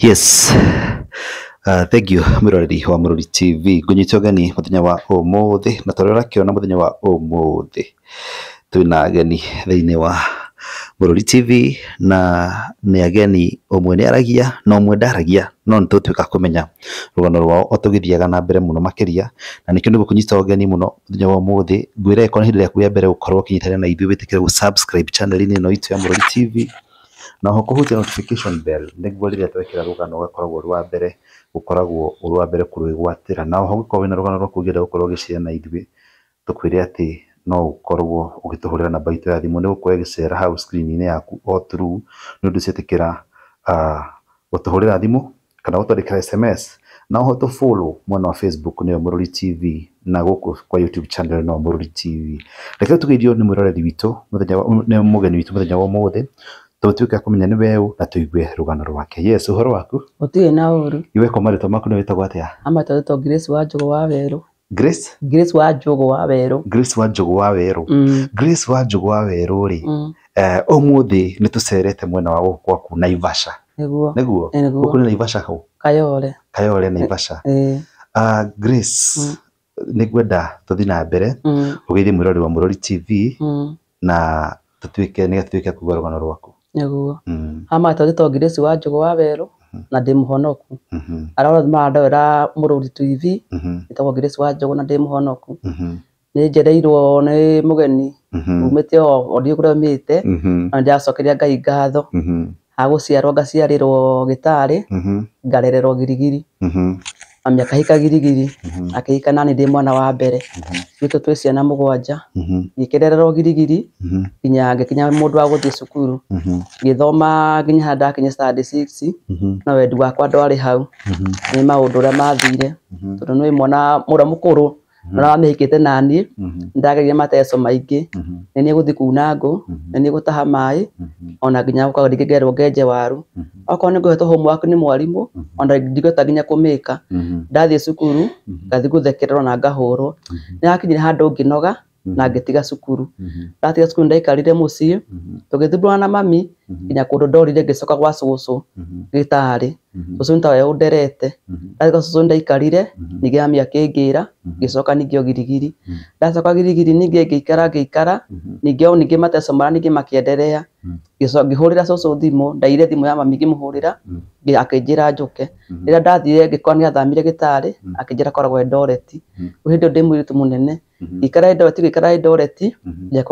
yes Uh, thank you mwiroreri wa Mũrũri TV ngũnyitwo geni mũthenya wa ũmũthĩ na torĩa ũrakĩona mũthenya wa ũmũthĩ twĩna ageni thĩinĩ wa Mũrũri TV na nĩ ageni ũmwe nĩ aragia na ũmwe ndaragia no nĩ tũtuĩka kũmenya rugano rwao o tũgĩthiaga na mbere muno makiria na nĩkĩo nĩguo kũnyita ũgeni muno mũthenya wa ũmũthĩ ngwĩra ĩkorwo nĩ hĩndĩ kuya mbere gũkorwo ũkĩnyitanĩra na ithuĩ wĩtĩkĩre gũ subscribe channel-inĩ no itu ya Mũrũri TV na ho kuhutia notification bell niguo riria twekira rugano ugakoragwo rwa mbere gukoragwo rwa mbere kurwigwatira na ho gukorwo na rugano rwa kugira gukorwo na ithwe tukwire ati no ukorwo ugituhurira namba itu ya thimu niguo gicera hau screen-ini yaku o through ni undu citikira gutuhurira thimu kana gutwandikira sms na ho tu follow mwana wa facebook niyo mururi tv na guku kwa youtube channel no mururi tv reke tugithio ni mwiroreri witu muthenya ni mugeni witu muthenya wa umuthi tutuika kumenya ni weu na tuigue rugano rwake yesu horo waku utirĩ na ũru iwe kwa marĩtwa maku nĩ wĩtagwo ama amatatũ grace wa jogo wa werũ Grace Grace wa jogo wa Weru mm. Grace wa jogo wa Weru Grace wa jogo wa Weru ri mm. uh, eh, ni tucerete mwena wa gukwa ku Naivasha niguo niguo eh, guku ni Naivasha hau Kayole Kayole Naivasha eh uh, Grace mm. nigwenda tuthi na mbere mm. ugeithie mwirori wa Murori TV mm. na tutuike ni tutuike kugorogano rwaku niguo ama tothi to Grace wa njugu wa weru mm-hmm. na ndi muhonoku arora marora mururi tv itagwo Grace wa njugu na ndi muhonoku mm-hmm. nä njereirwo nä må geni mm-hmm. umä te o ndiå kå rä te na nä ndäracokeria ngai ngatho agå ciarwo ngaciarä rwo gä tarä ngarererwo girigiri mami akahika girigiri mhm. akahika nani ndi mwana wa mbere itå mhm. twä ciana må gwanja mhm. gä kä rererwo girigiri nginya ngä kinya må ndå wa gå thiä cukuru ngä thoma nginya handå ndakinya no wendi wakwa ndwarä hau nä maå ndå å rä a mathire tondå nä mwana må rä må kå rå ona mhm. wamihikite nani mhm. ndageria mateso maingi mhm. ni ni guthi kuna ngu ni ni gutaha mai ona nginya gukaga ndingigerwo ngenje waru okorwo ni ngohetwo homework ni mwarimu ona ndingota nginya kumika ndathii cukuru ngathi guthekererwo na ngahurwo ni hakinyire handu nginoga na mhm. ngitiga cukuru mhm. ndatiga cukuru ndaikarire mucii mhm. tugithurana na mami nginya kundu ndorire ngicoka gwa cucu gitari cucu ntawe underete ndatiga cucu ndaikarire nigiamia kingira ngicoka ningio girigiri ndacoka girigiri ningi ngiikara ngiikara ningio ningi mateso mara ningi makienderea ngihurira cucu thimu ndaire thimu ya mami ngimuhurira akinjira njuke riria ndathire ngikora niathamire gitari akinjira koragwo endoreti hĩndĩ ĩyo ndĩ mũiritu mũnene ikara ndo atirä ikara ndo reti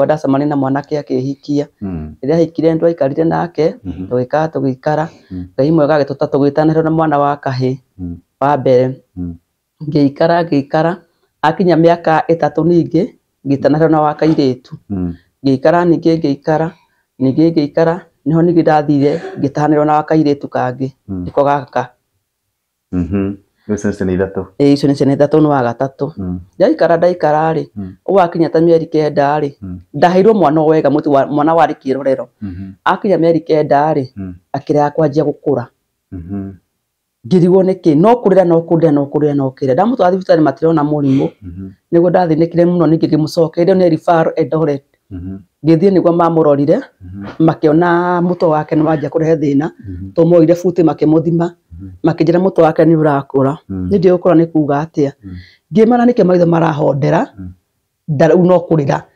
dasa mani na mwanake akähikia mm-hmm. rä ya ahikire ndo aikarire nake mm-hmm. tå gä kaa tå gä ikara mm-hmm. ngai mwega tå gä na mwana wa kahä wa mbere ngä ikara ngä ikara akinya mä aka ä tatå ningä ngä tanä na wa kairä tu ngä ikara ningä ngä ikara ningä ngä ikara nä ho ningä ndathire na wa kairä tu kangä nä ko ä icio nä ciana ithatå nä wa gatatå hmm. ndaikara ndaikara rä hmm. å wakinya ta mĩeri kenda rä hmm. ndaheirwo mwana wega mwana warä kä rorero akinya mĩeri kenda rä akä rega kwanjia gå kå ra rigwo nä kä no kå rä ra no kå rä ra no kå rä ra no kä rä ndamå twara thibitarä matirona må rimå nä guo ndathä nä kä re må no ningä gä må cokeire nä Mm-hmm. ngithie niguo mamurorire makiona mm-hmm. muto wake ni wanjia kurehe thina mm-hmm. tumoire futi makimuthima makinjira muto wake ni urakura ni ndi gukura ni kuga atia ngimana niki maitho marahondera ndarau no kurira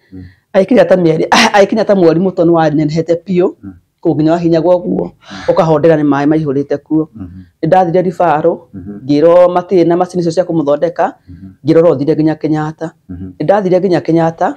aikinya ta mieri aikinya ta mweri muto ni wanenehete pio kunginya hinya gwaguo ukahondera ni maĩ maihurite kuo ni ndathire ribaru ngirwo matirĩ na macini icio cia kũmũthondeka ngirwo rothire nginya Kenyatta ni ndathire nginya Kenyatta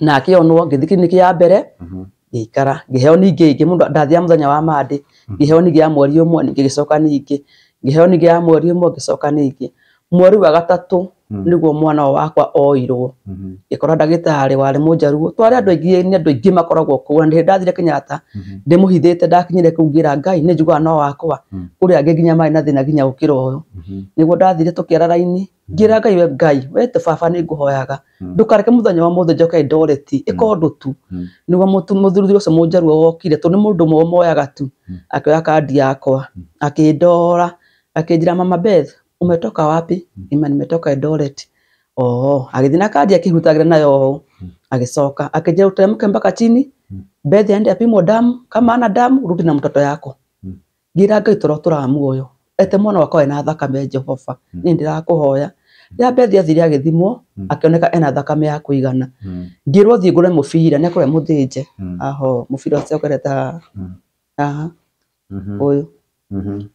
na akionwo ngithiki niki ya mbere mhm. ngikara ngiheo ningi ingi mundu ndathia muthenya wa mandi mhm. ngiheo ningi ya mweri umwe ningigicoka ningi ngiheo ningi ya mweri umwe ngicoka ningi mweri wa gatatu Mm-hmm. niguo mwana wakwa oirwo mm-hmm. gikorwo ndagitari wari munjaruo twari andu aingi ni andu aingi makoragwo kuu na ndi ndathire Kenyatta mm-hmm. ndimuhithite ndakinyire kuu ngira Ngai ni njugaga no wakwa kuri angi nginya mai na thina nginya ukiro uyu niguo ndathire tukiara raini ngira Ngai we Ngai we te baba ni nguhoyaga ndukareke muthenya wa muthe njoke ndoreti iko ndu tu niguo muthuri ucio munjaruo wokire tu ni mundu mwe moyaga tu akioya kadi yakwa akindora akinjira mama Beth umetoka wapi? Ima, nimetoka Eldoret. Oh, agithina kadi akihutagira nayo, agisoka akija utemke mpaka chini, Beth aende apimo damu, kama ana damu rudi na mtoto yako. Gira Ngai toro tura muoyo. Ete mwana wako ena thakame Jehova, ni ndirakuhoya ya Beth athire agithimwo akioneka ena thakame ya kuigana ngirwo thi ngure mufira ne kure muthinje aho mufira ucio aha uyu Mm-hmm.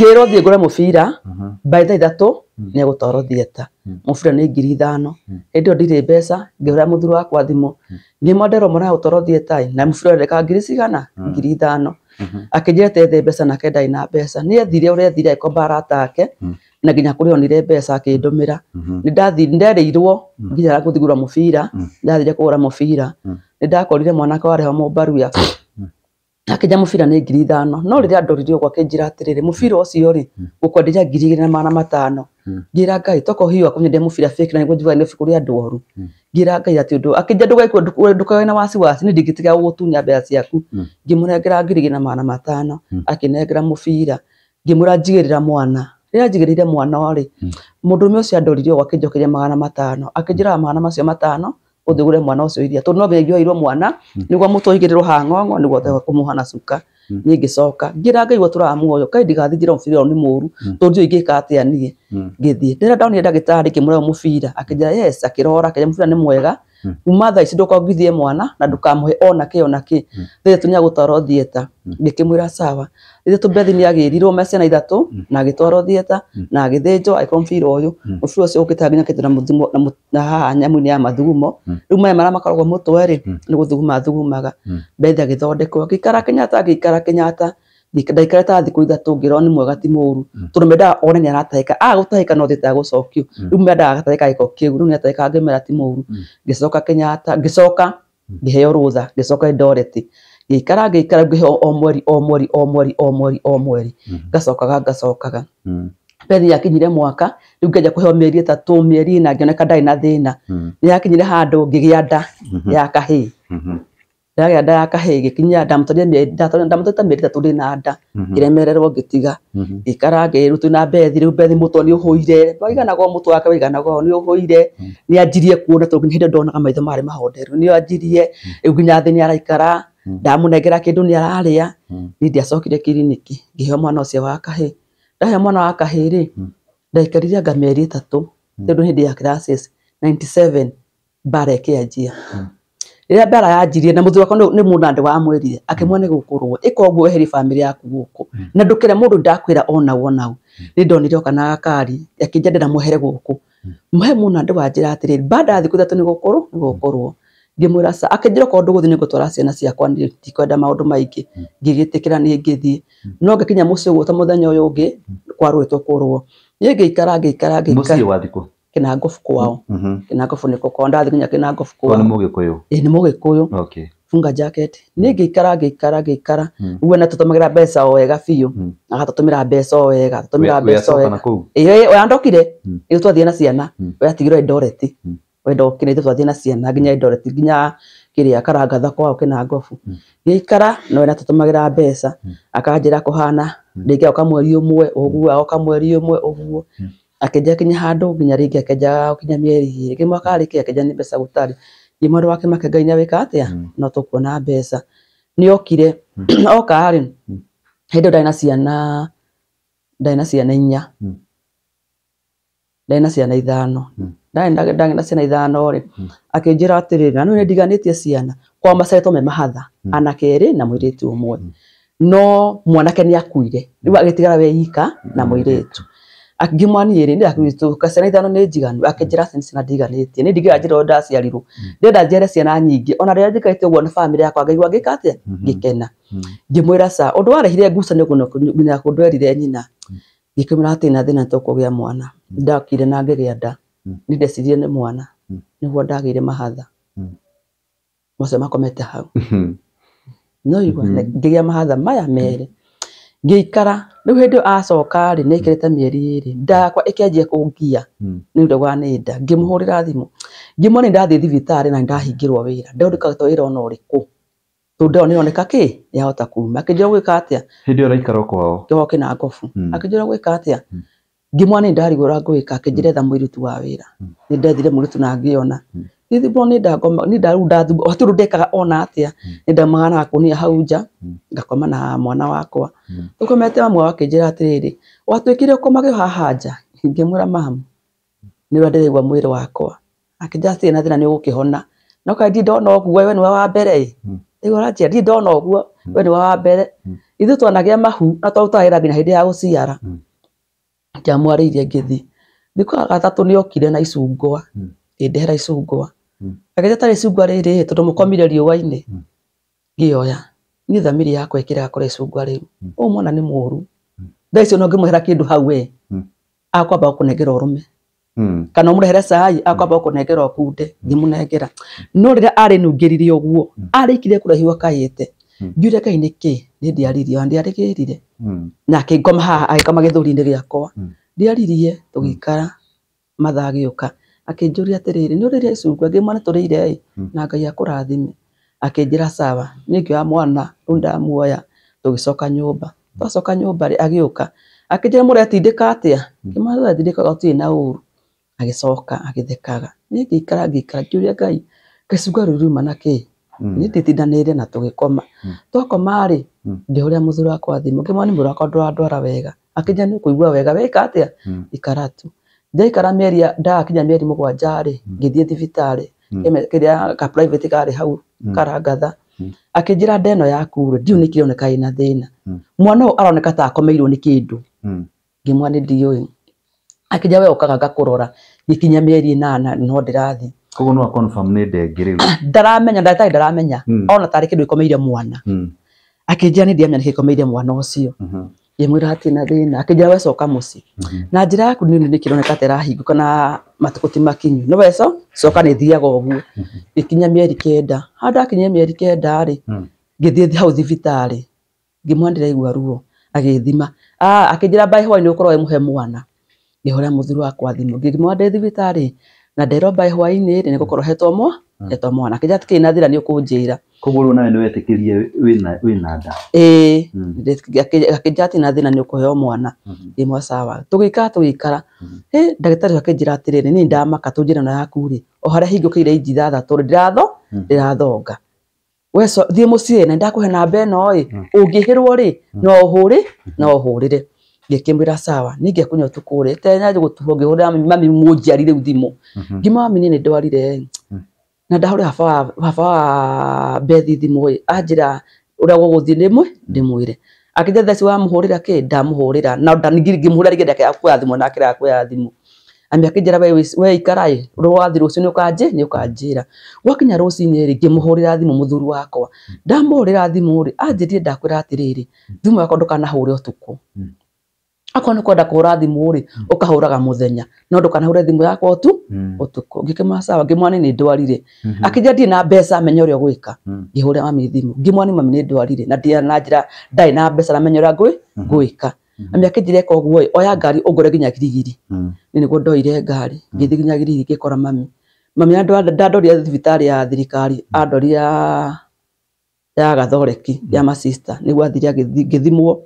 njä rwo thiä ngå re må bira mbaä mm-hmm. tha mm-hmm. nä egå twarwo thieta må bira nä ngiri ithano hä ndä ä yo ndirä wakwa thimå nä mwanderwo mwana gå thieta na må bira rendeka ngiri cigana ngiri ithano akä njä ra tethe na mbeca nä ethire å rä ethire agä komba arata ake na nginya kå onire mbeca akä ndå mä ra nä ra må bira ndathire kå gå ra må ndakorire mwanake warä ho må mbaruya akinja mubira ni ngiri ithano no riria ndoririo gwake njira atiriri mubira ucio ri hmm. gukwendera ngiri igiri na magana matano ngira ngai toko hiwa kunyendia mubira fake na nigwenjiwa ni fikuri andu oru ngira ngai ati undu akinja ndugaiku ndukawe na wasi wasi ni ndingitiga gugutunya mbeca ciaku ngimunengera ngiri igiri na magana matano akinengera mubira ngimura njigirira mwana riria njigirire mwana ri mundu rume ucio andoririo gwake njokeria magana matano akinjira magana macio matano uthigure mwana ucio iria tondu no bengi oirwo mwana hmm. niguo mutu oigirwo ha ng'ong'o niguo tega hmm. kumuhana cuka hmm. niä ngä coka ngä ra ngai gwatå muoyo kai ndigathi njä ra må bira nä må ru tå ndiå ingä ka atä a niä thiä ndä rä a ndonire ndagä tarä kä må rä må bira akä njä ra yes akä rora akä rä a må nä mwega Hmm. uma thaa ici nduka ngithie mwana na ndukamuhe ona ki ona ki hmm. thithe tunya gutwaro thieta hmm. ngikimwira sawa thithe tu bethi niagirirwo mese na ithatu na agitwaro thieta na agithinjwo agikwo mubira uyu mubira ucio ukita nginya kitu na muthumo na haha nyamu-ini ya mathugumo riu maya maria makoragwo mutwe ri ni guthuguma athugumaga bethi agithondekwo ngiikara Kenyatta ngiikara Kenyatta ndaikara thikå ithatå ngä rwo nä mwega ti muru mm. tondu tondå mendaga one nä aratahäka agåtahäka ah, no thita gucokio cokio mm. rä u mendaga gatahäka gä ko kä u rä u ti muru mm. ngicoka ngä coka kenyatta ngä coka ngä heo rå tha ndoreti ngä ikara ngä ikara ngä heo o mweri o mweri o mweri o mweri o mweri ngacokaga ngacokaga beni yakinyire mwaka riu ngeja kuheo mieri itatu mieri na ngioneka ndarä na thina na nä yakinyire handå ngä nda mm-hmm. ya kahii mm-hmm ndagä nda ya gä kinyia ndamå mä ritatu na nda ngä mhm. remererwo ngä tiga ngä mhm. kara ngä na mbethi rä u mbethi må two nä å hå ire waiganagwo må two wake waiganagwo nä å hå ire mhm. nä anjirie kuona tondå nginya ndonaga maitho marä mahonderu nä anjirie rä u nginya thä nä araikara ndamå nengera kä ndå nä ararä a nä ndiacokire kiriniki ngä heo mwana å cio wa kahä mwana wa kahä rä ndaikarire anga mĩeri ĩtatũ tondũ hĩndĩ ya crisis 97 mbara ĩkĩanjia rä a yanjirie na må thuri wakwa nä må wa wamwärire akä nä gå kå rwo ä koguo weheri bamä yaku gå na ndå kä re må ndå ndakwä ra onau onau nä ndonire na gakari akä njendera na here gå kå mhe må wa wanjä ra atä rä rä mbanda thikå ithatå nä gå nä gå ra sa akä njä ra korwo ndå gå thiä nä gå twara ciana ciakwa ndikwenda maå ndå maingä ngä gä tä kä ra nä ngä thiä no ngä kinya må ciä å guo ta må thenya å yå å ngä two nä ngä ikara ngä ikara ngä ikara kina ngobu mm-hmm. mm-hmm. kwao mm -hmm. kina ngobu niko ndathi ndathiginya kina ngobu kwao ni mugikuyu ä nä må gä kå okay funga jacket nä mm. ngä ikara ngä ikara ngä ikara mm. uguo na tå tå mä ra mbeca o wega biå mm. aga tå tå mä ra mbeca o wega tå tå mä ra mbeca o wega oya ndokire ä twathiä na ciana oya tigirwo we ndokire ithu twathie na ciana nginya indoreti nginya kiria karangatha kwao kina ngobu gikara no ena tutumagira mbeca akanjira kuhana ndingia ukamweri umwe uguo aokamweri umwe uguo akenja kinya handu nginya ringi akenja kinya mieri ringi mwaka rike akenja ni mbeca gutari ni mwari wake make ngai niawika atia hmm. no tukuona mbeca okire hmm. oka ari hedo hmm. ndari na ciana ndari na ciana inya ndari na ciana ithano ndari na ciana ithano ri akinjira atiriri na niu nindiganitie ciana kwa maceto me mahatha anake ri na mwiritu umwe no mwanake ni akuire riu agitigara we yika na mwiritu akigimwanire ndä akristo ciana ithano nä njiganu akenjera ciana ndiganä tie nä ndigä ra njä ra ndaciarirwo hmm. ndenda njere ciana nyingä ona rä rä a njä kaite å guo na bamä yakwa ngai wa ka atä hmm. ngä kena hmm. ngä mwä ra ca å ndå warehire ngucanio nginya kå ndwerire nyina ngikumira ati na thina na nä tokå gä a mwana ndakire na ngä gä a nda nä ndecirire nä mwana ni guo ndagä ire mahatha mose makomete hau no igua ngä gä mahatha maya mere ngiikara ni hindi acoka ri nikirite mieri ri ndakwa ikianjia kungia ni hmm. ndo wa ni ninda ngimuhurira thimu ni ndathi thibitari na ndahingirwo wira ndo ndika to wira ona uriku ndo ni oneka ki ya hota kuma akinjira gwika atia hindi ora uraikara kwao kihoke na ngobu hmm. akijira gwika atia hmm. ngimwona ni ndari gura gwika akinjira tha mwiritu wa wira ni ndathire mwiritu na ngiona ithi bro ni ndagoma ni ndaruda thubu watiru ndekaga ona atia hmm. ni ndamagana kunia hau nja hmm. ngakoma na mwana wakwa hmm. tukomete mamwe wakinjira atiriri watwikire ukomage haha nja ngimwira mamu ni rwandiregwa mwire wakwa akija atiriri na thina ni ugukihona no ka ndi ndona uguo we ni wa mbere igo ratia ndi ndona uguo we ni wa mbere ithu twanagia mahu na twarutahira nginya hindi ya guciara ngiamwarĩirie ngĩthi gatatu ni okire na icungwa indehera icungwa hmm. ageja tarä icungwa rä rä tondå må komire riå-wa-inä hmm. ngä oya niä thamiri yakwa ä kä rakora icungwa rä u å mwana nä må ru hmm. thaa icio no ngä mwehera kä ndå hau we akwamba gå kå nengera å kana må rehere cai akwamba gå kå nengera å kunde ngä må nengera no rä rä a arä nungä rire å guo arä ikirie kå rehio akaä te ngai nä kä nä ndä aririe ndä arä gä rire na akä ngoma haha agä koma gä thå ri-inä gä akwa ndä aririe tå gä ikara å ka akinjuria atiriri ni uriria icungwa ngimwona turire ai hmm. na ngai akurathime akinjira sawa wa mwana unda muoya tugicoka nyumba twacoka nyumba ri agiuka akinjira muri atindika atia ngimwona hmm. atindika turi na uru agicoka agithekaga ni ngiikara ngiikara njuria ngai gicungwa riu riuma na kii hmm. ni nditindanire na tugikoma twakoma ri ndihuria muthuri wakwa thimu ngimwona ni muthuri wakwa ndwara wega akinjira ni ukuigua wega weka atia ikaratu tu ndaikara meri ndakinya mĩeri mũgwanja rĩ hmm. ngĩthiĩ thibitarĩ hmm. kiria ka private kari hau hmm. karangatha akinjira nda ĩno yaku rĩ ndiũ nĩkĩ ironeka ĩna thĩna mwana ũyũ aroneka ta akomeirwo nĩ kĩndũ ngĩmwa nĩ ndiũĩ akinjira we ũkaga ngakũrora gĩkinya mĩeri ĩnana no ndĩrathiĩ koguo no akonfirm nĩ ndenge rĩu ah, ndaramenya ndagĩtarĩ ndaramenya ona tarĩ kĩndũ gĩkomeire mwana akĩnjĩra ni ndiamenya nĩ kĩĩ gĩkomeire mwana ũcio yemwira hati na thina akijira weso kamusi mhm. na njira yaku ni ni kironeka hingu kana matuko ti makinyu no weso soka ni thiaga oguo ikinya mhm. mieri kenda handu akinya mieri kenda ri mhm. ngithii hau thibitarĩ ngimwandira igwa ruo agithima ah akijira bai hwa ni ukoro we muhe mwana ngihora muthuri akwa thimu ngimwandira thibitari na ndero bai hwa ini ni gukorwo hetwo mwa Hmm. etwa mwana kinya tikinathira ni ukunjira koguo nawe ni wetikirie wina wina nda eh hmm. akinjati na thina ni ukuheo mwana imwe hmm. sawa tugika tugikara eh ndagitari akinjira atiriri ni ndamaka tunjira na yaku ri o haria hingukire inji thathatu ndiratho ndirathonga weso thie mucii na ndakuhe namba ino i ungihirwo ri no uhuri no uhurire ngikimwira sawa ni ngekunya utukure tenya gutuho ngihurira mami munjiarire thimu ngimami ni ndwarire na ndahore haba haba bethi thimwe ajira uria guguthii ndimwe ndimwire akithia theci wa muhurira ki ndamuhurira na ndangimhurira rigenda kia kwa thimu na kira kwa thimu ambi akinjira we we ikarai rwathi rucio ni ukanji ni ukanjira gwakinya ruci-ini ri ngimuhurira thimu muthuri wakwa ndamuhurira thimu ri anjirie ndakwira atiriri thimu yakwa ndukanahure utuku mm akorwo nä kwenda kå ra thimå rä å hmm. kahå muthenya no ndå kanahå re thimå yakwa tu å hmm. tukå ngä kä macawa ngä mwana nä ndwarire hmm. akinjä ndirä na mbeca menye å rä a gå ä ka ngä hå re mami thimå ngä mwana mami nä ndwarire na ndirä na njä ra ndarä na mbeca na menye å rä a ngå ä ka amä akä njä reka å guo oya ngari å ngore nginya girigiri nä nä guo ndoire ngari ngä thiä nginya girigiri ngä kora mami mami ndandorire thibitarä ya thirikari andorire ya gathoreki mm. ya masista ni gwathiria githimwo agithimwo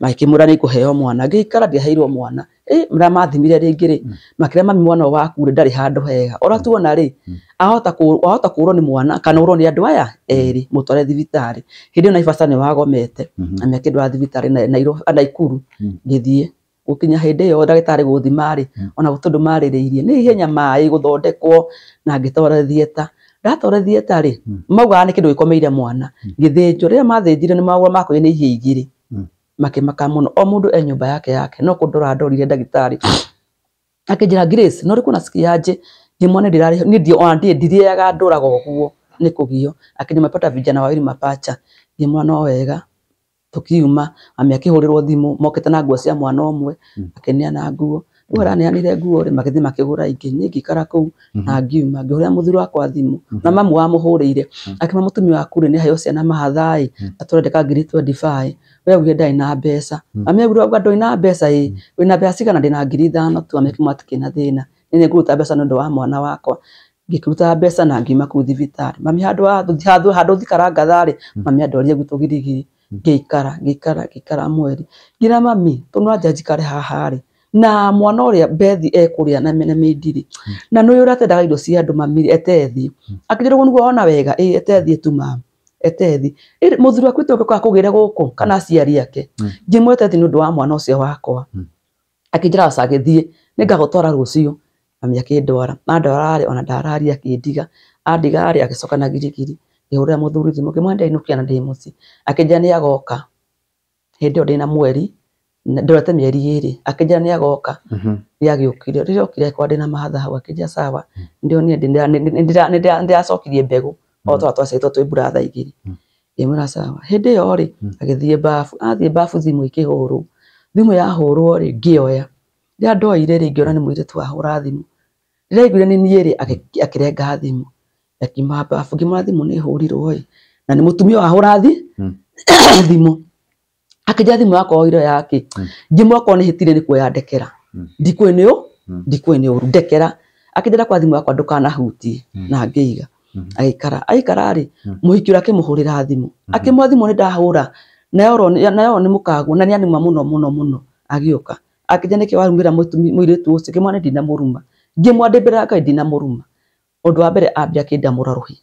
magikimura mm. ni kuheo mwana ngikara ndi ndiaheirwo mwana eh mra mathimire ringi ri mm. makira mami mwana waku ri ndari handu hega ora mm. tuona ri ahota ku ahota kurwo ni mwana kana urwo ni andu aya eri mutware thibitari hindi na ifasa ni wagomete na meke ndwa thibitari na nairo ah, na ikuru ngithie gukinya hindi yo ndagitari guthimari ona gutundu maririirie ni ihenya mai guthondekwo na ngitora thieta ndatorethiä tarä hmm. maugaga nä kä ndå gä komeire mwana hmm. gäthänjwo rä rä a mathänjire nä maua makoire nä ihia igä o må e nyå yake yake no kå ndorire ndagĩtarĩ akä grace no rä kuo na cikianjä ngä mwana ndirĩaga ndåraga guo nä kå gio akä mapata vijana wawili mapacha ngä mwana wega tå kiuma amä akä hå rä rwo thimå mokete na nguo cia mwana å mwe hmm. na nguo rä u araneanire nguo rä magäthiä makä ra ingä niä ngäikara kå na mhm. ngiuma ngä hå rä ra må thuri wakwa thimå mhm. na mamu wamå hå rä ire mhm. akä ma må tumi waku rä nä heo ciana mahathaä na tå rendeka ngiri we ugire ndarä na mbeca mami augire nga ndå na mbeca ä wä na mbeca cigana ndä na ngiri ithano tu amekä mwatikä na thä na nä nä ngå ruta mbeca nä å ndå wa mwana wakwa ngikuruta mbeca na ngiuma kuu thibitarä mami handå handå thikaranga tharä mami andwarie gwitå girigiri ngä ikara ngä ikara ngä ikara mweri ngä ra mami tå no anja njikare haharä na mwana uria bethi ekuria na mena midiri na no yura te ndagaido cia andu mamiri etethi akijira gwo ona wega e etethi etuma etethi muthuri wakwa itoke kwa kugira guku kana aciari ake ngimwete thi nundu wa mwana ucio wakwa akijira acagithie ningagutwara rucio mami akindwara na ndwarari ona ndarari akindiga andiga ari agicoka na girigiri ngihurira muthuri thimu ngimwenda inukia na ndi muci akijira ni agoka hindi iyo ndina mweri ndorete mieri iri akinjira ni agoka mm-hmm. ni agiukire rä okire kwa ndä mahatha hawa akinjira sawa mm. ndio ni ndiracokirie mbegu mm. o twa twacaitwo twä mburatha igä ri mm. imwira sawa hä yo rä agä bafu athiä bafu thimå ikä hå rwo thimå yahå rwo rä ngä oya rä a ndoire rä ngä ona nä må irä tu wahå ra thimå rä rä aiguire nä niä rä akä renga thimå akiuma bafu na ni må wa hurathi thimu thimå akija thimu yakwa oire yake njä hmm. mwaka ni hitire ni nä kuoya ndekera ndikwä nä å ndikwä nä å ndekera akä kwa thimu yakwa ndukana huti hmm. na ngeiga hmm. aikara aikara ri må hiki muhurira thimu a akä må hå rä nayo ni må na ni anä ma muno muno må no må no agä å ka akä nja tu å cio kä mwana ndina må ruma ngä mwandä mbä ra ngai ndina må ruma å ndå wa mbere ambia akä nda må rarå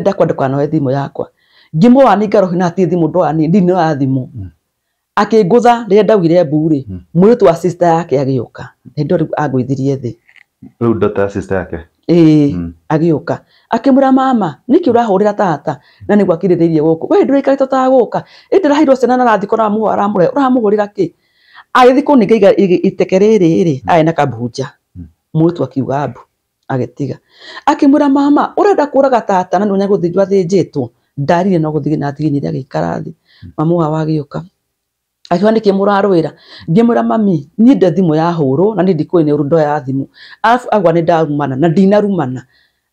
ndakwa ndå kanoe thimå yakwa ngimå wa nä ikaro na atä thimå ndoya ndinä wa thimå akä ngå tha rä rä a ndaugire mbuu rä må rä tu wa yake agä å ka nä ndo rä u agwä thirie thä rä yake ä agä å ka mama niki kä å rahå tata na nä gwakä rä rä irie gå kå we ndå rä ikarä to tagå ka ä ndä raheirwo ciana na rathikå ramå re å ramå hå rä ra kä agä thikå nä ngaiga iteke rä rä hmm. na kambunja må hmm. rä tu akiuga mbu agä tiga akä mwä mama å renda kå tata na nä å nyagå thä ndarire no guthigi na tigini ria gikara thi mamu wa wagiuka akiwa nikie murarwira ngimwira mami ni nde thimu ya huru na ni ndikwe ni urundo ya thimu alafu agwa ni ndarumana na ndinarumana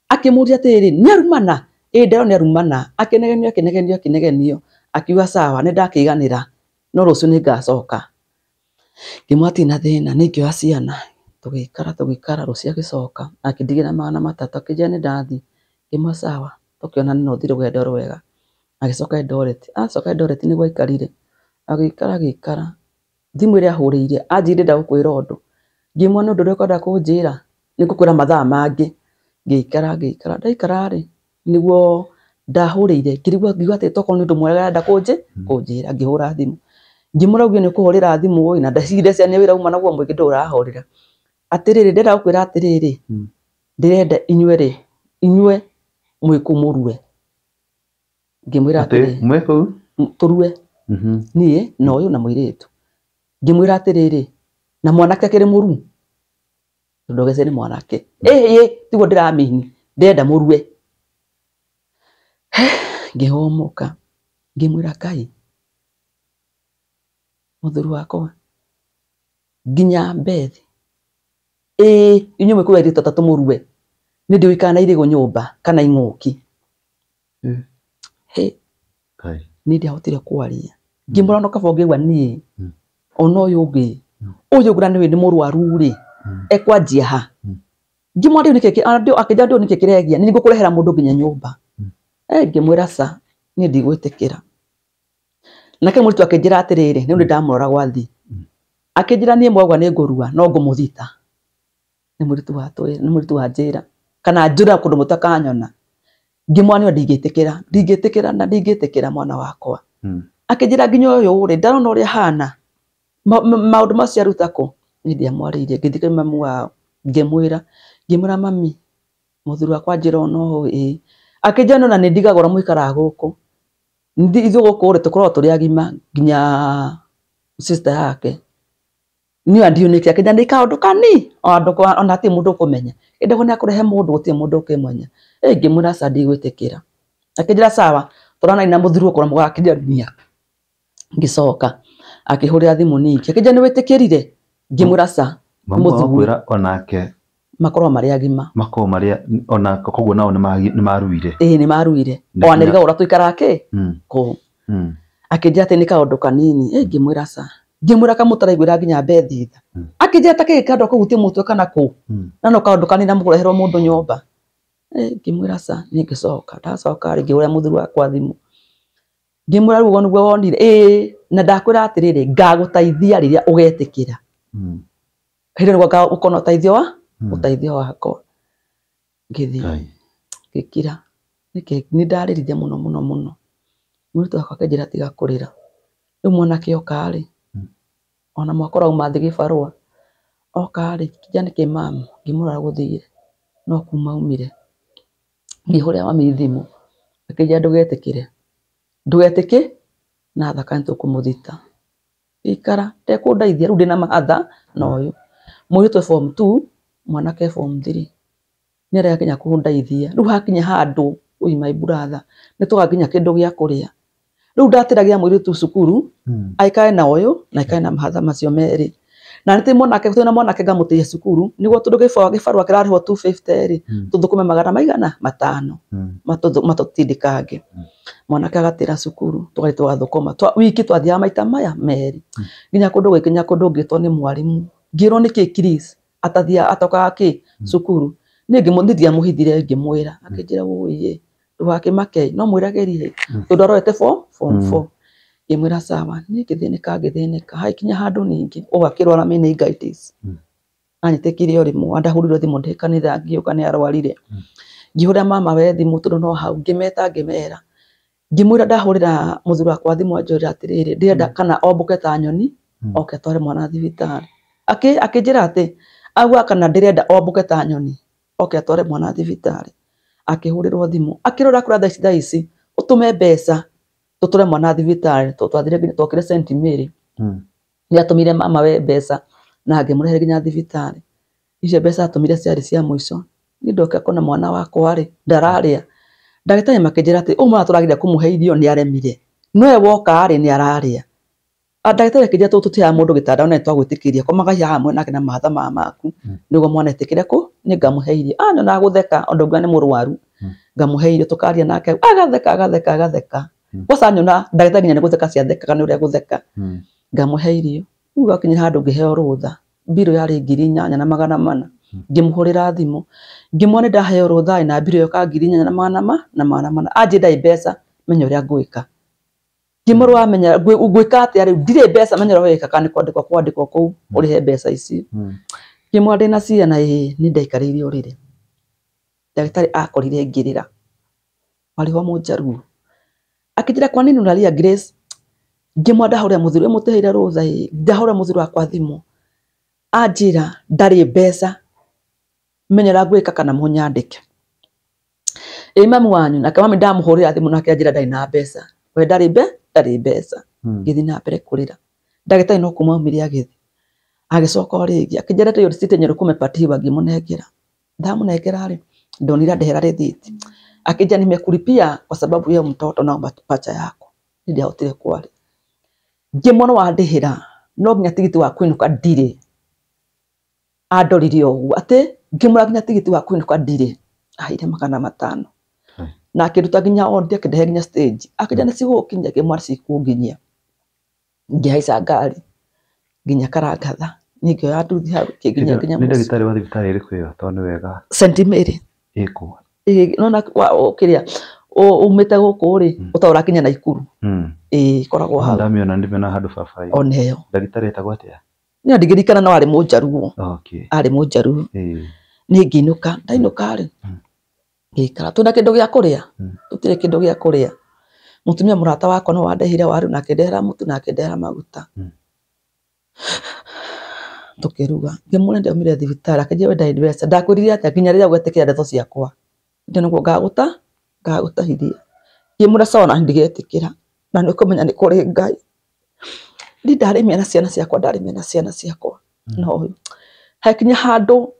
akimuria atiri ni arumana ä ndero nä arumana akenegenio akenegenio akenegenio akiuga sawa nä ndakäiganä no rå cio ngacoka ngä mwatina thä na nä ciana tå gä ikara tå gä ikara rå cio ndathi ngä sawa tukionana no thire rũgendo agä coka Eldoret acoka Eldoret nĩguo aikarire agĩikara agĩikara thimũ ĩrĩa ahũrĩire anjĩrire ndenda gũkwĩra ũndũ ngĩmwona nĩ ũndũ ra ũkwenda kũnjĩra nĩ ngũkwĩra mathaa mangĩ ngĩikara ngĩikara ndaikara rĩ nĩguo ndahũrĩire ngĩrigua ngiuga atĩ tokorwo nĩ ũndũ mwega arenda kũnjĩ hmm. kũnjĩra ngĩhũra thimũ ngĩmũraugio nĩ ũkũhũrĩra thimũ ĩ na ndecirire ciana nĩ wĩra uma naguo mũingĩ ndũĩ ũrahũrĩra atĩrĩrĩ ndĩrenda gũkwĩra atĩrĩrĩ hmm. ndĩrenda inyue rĩ inyue mwiko murue ngimwira atiriri mwiko turue mhm. nie na uyu na muiritu ngimwira atiriri na mwanake akiri muru ndogese ni mwanake ĩĩ tiguo ndiramini ndenda murue ngihomoka ngimwira kai muthuri wakwa nginya mbethi ĩĩ inyumä kuwe werä tatatu må rue nä ndä kana irä gå nyå mba kana ingå ki mm. hey. nä ndä kwaria ngä no kaba å ngä gua niä ona å yå å ngä ngå ekwanjia ha hmm. ngä mwandä akä ndå nä kä kä regia nä ngå kå rehera må ndå nginya nyå mba ngä mwä ra ca niä nake må ritå akä njä ra atä hmm. ndamå rora gwathi hmm. akä njä mwagwa nä ngå rua no ngå må thita nä må ritå wanjä ra kana njura kundu mutakanyona ngimwani wa ndingitikira ndingitikira na ndingitikira mwana wakwa mm. akinjira nginya uyu ri ndarona uri hana maundu ma, macio aruta ku ni ndiamwaririe ngithikira mamu wao ngimwira ngimwira mami muthuri wakwa njira ono ä akinjira nona ni ndigagora muikaraga guku ithuĩ gũkũ rĩ tũkoragwo tũrĩ agima nginya sister yake ni andiunä kä nda nä ikaå kani ona atä må ndå kå menya ndego nä akå rehe må ndå gå tä må ndå kä mwenya ä ngä mwä ra aca ndigwä tä kä ra akä njä ra cawa tåranani na må thuri nä wä tä kä rire må onake makorwo marä agima makorwo marä ona koguo nao maruire maruire hmm. Hmm. kanini ngimwira kamutariguira nginya bethi tha hmm. akinjira ta kiki kandu akuhutie mutwe kana ku hmm. na no kandu kanini mukureherwo mundu nyomba ngimwira sa ni ningicoka ndacoka ringi uria muthuri wakwa thimu ngimwira rugo niguo wonire ii na ndakwira atiriri ngagutaithia riria ugetikira hire hmm. niguo ukona utaithio wa utaithio wako ngithi ngikira ni ndarĩrithia mũno mũno mũno mũirĩtu wakwa akenjĩra tiga kurira rĩu mwanake oka rĩ ona mwaka ũrauma thĩ gĩbarũa oka rĩ kijani kĩ mamu ngĩmũrora gũthire no kuma aumire ngĩhũrĩra mami thimũ akĩnjĩra ndũgetĩkĩre ndũgetĩkĩ na thaka nĩtũkũmũthita ikara tekũndaithia rĩu ndĩna mahatha na ũyũ mũirĩtu e form two mwanake e form three nĩaregakinya kũndaithia rĩu hakinya handũ ũi my brother nĩtũgakinya kĩndũ gĩa kũrĩa riu ndatiragia mwiritu cukuru mm. aikae na oyo na aikae na mahatha macio meri na nä mwanake twä na mwanake ngamå tä cukuru nä guo tondå gä barå akä rarä ho hmm. rä tå thå kå me magana maigana matano hmm. matåtindäkange hmm. mwanake agatä ra cukuru tå garä tå gathå koma wiki twathiaga maita maya merä nginya kå ndå gä kinya kå ndå ngä two ni mwarimå ngä rwo nä kä atathia atokaga kä cukuru nä ngä må hithire ngä mwä ra akä njä ra wake make no mwirageri mm. tondu aroete form form mm. form ngimwira sawa ni ka ngithinika ngithinika haikinya handu ningi ugakirwara meningitis ori mm. o anda andahurirwo thimu ndi kanitha ngiuka ni arwarire ngihurira mama we thimu tondu no hau ngimeta ngimera ngimwira ndahurira muthuri wakwa thimu anjurira atiriri ndirenda kana ombuke ta nyoni oke tware mwana thibitarĩ akä njä ra atä auga kana ndä renda ombuke ta nyoni oke tware mwana thibitarĩ akihurä thimå akä rå ra kå ra tha å tå me mbeca tå tå re mwana thibitarä twathire nginya twokire St Mary hmm. nä atå mire mama we mbeca na ngä nginya thibitarä icio mbeca atå mire cia må ico niä ndokä mwana wakwarä ndararä a ndagä tarä makä njä ra atä å maratå ragire kå må he irio nä aremire noe nä ararä a Ah, ndagĩtarĩ akĩnjĩra tũtũteaga mũndũ gĩtanda na nĩtwagwĩtĩkĩria komagaia hamwe nake na mahatha maya maku hmm. nĩguo mwana etĩkĩre kũ nĩngamũhe irio a ah, nyonaga gũtheka ũndũ ngiuga nĩ mũrwaru hmm. ngamũhe irio tũkaria nake agatheka agatheka agatheka gwaca hmm. nyona ndagĩtarĩ nginya nĩ gũtheka ciathekaga nĩ ũrĩa gũtheka ngamũhe irio rĩu gakinya handũ ngĩheo rũtha mbirũ yarĩ ngiri inyanya na magana mana ngĩmũhũrĩra thimũ ngĩmwona nĩ ndaheo rũtha na mbirũ ĩyo ka ngiri inyanya na magana mana na magana mana anjĩ ndaĩ mbeca menye ũrĩa ngwĩka ndimaru menya ngwika atia riu ndire besa menya ro mbeca menyera ndiko kana ndiko kwandikwa uri he besa isi kimwa ndi na ciana ii ni ndaikariire urire ndagitari akorire ngirira marihwa mujaru akinjira kwa nini unalia grace kimwa ngimwa ndahurira muthuri we roza hi ii hore muthuri akwa thimu ajira ndari besa menya ra gwika kana munyandike ii mami wanyu nake mami ndamuhurira thimu nake ajira ndari na besa we ndari be itarä mbeca hmm. githi na mbere kurira rä ra ndagätarä no kå maumire agä thiä agäcoka rä ngä akä atä yo riciti nyerå kå mepatiwa ngä ri nengera ndamå nengera rä ndonire ndehera rithiti akija nimekulipia kwa sababu ya mtoto na mapacha yako ndio hotire kwari je mwana wa ndihira no nginya tigiti wa kwinuka ndire andoririo ugwo ati ngimura nginya tigiti wa kwinuka ndire aire makana matano na kiruta ginya on dia kidehe ginya stage akija hmm. na siho kinja ke marci ku ginya ngihaica ngari ginya karangatha ya tuthi ha kiginya ginya ni ndagitari wa thibitari ri iyo to ni wega St Mary wa nona kiria umite guku ri utaura hmm. kinya na ikuru mm e ii koragwo hau ndamiona ndimena handu baba oneyo ndagitari etagwo atia nä ndigä na no arä må njaruo arä må njaruo nä ngä inå ka ndainå karä ngikara tuna kindu gia kuria tutire hmm. kindu gia kuria mutumia murata wakwa no wandehire waru na akindehera mutu na akindehera maguta hmm. tukiruga ngimwira ndaumire thibitari akinjira wenda ndi mbeca ndakwirire atia nginya riria gwetikira ndeto ciakwa ndio niguo ngaguta ngagutahithia ngimwira cona ndigetikira na ni kumenya ni kuri ngai ndi ndarimia na ciana ciakwa ndarimia na ciana ciakwa hmm. no hakinya handu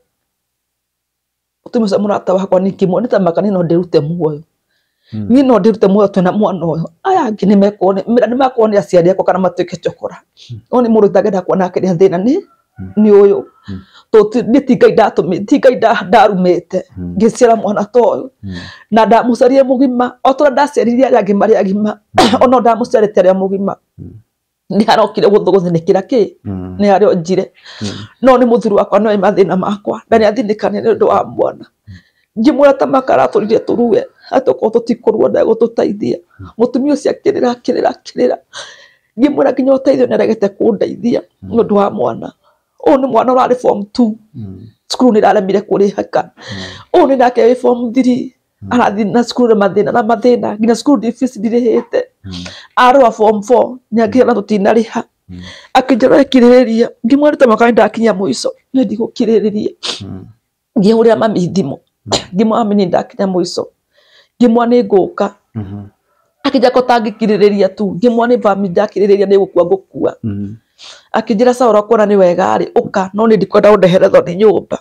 mutumia ucio murata wakwa niki monete maka ni no ndirute muoyo hmm. ni no ndirute muoyo twina mwana uyu aya angi ni mekwo ni aciari akwa kana matuike cokora uyu hmm. ni mundu itagenda kuona akiria thina ni hmm. ni uyu ni ti ngai ti ngai ndarumite ngiciara mwana ta uyu na ndamucarie mugima o ta uria ndaciaririe aria angi mari agima ona ndamuciarite aria mugima ni harokire gå thå mm. ni thä nä kä onjire mm. no ni må thuri wakwa noä mathä makwa na ni athinikane kane nä wa mwana mm. ngä mwä ra ta makaratå rire tå atoko atå korwo tå tikå rwo ndegå tå teithia må tumia å cio akä rä ra akä rä ra akä rä ra ngä mwä ra nginya å teithio nä aregete kå ndeithia nä å ndå wa mwana å nä mwana å rarä cukuru nä raremire kå haka å nä nake wä Hmm. arathi ah, na cukuru mathina na mathina nginya cukuru difisi ndirihite hmm. arĩ wa form 4 nyangira tũtinarĩha hmm. akinjĩra ekirĩrĩria ngimwarĩte mwaka ndakinya mũico nĩ ndigũkirĩrĩria ngĩhũrĩra mami thimũ tu bami kuona nĩ wega rĩ ũka no nĩ ndikwenda ũndehere thoni nyũmba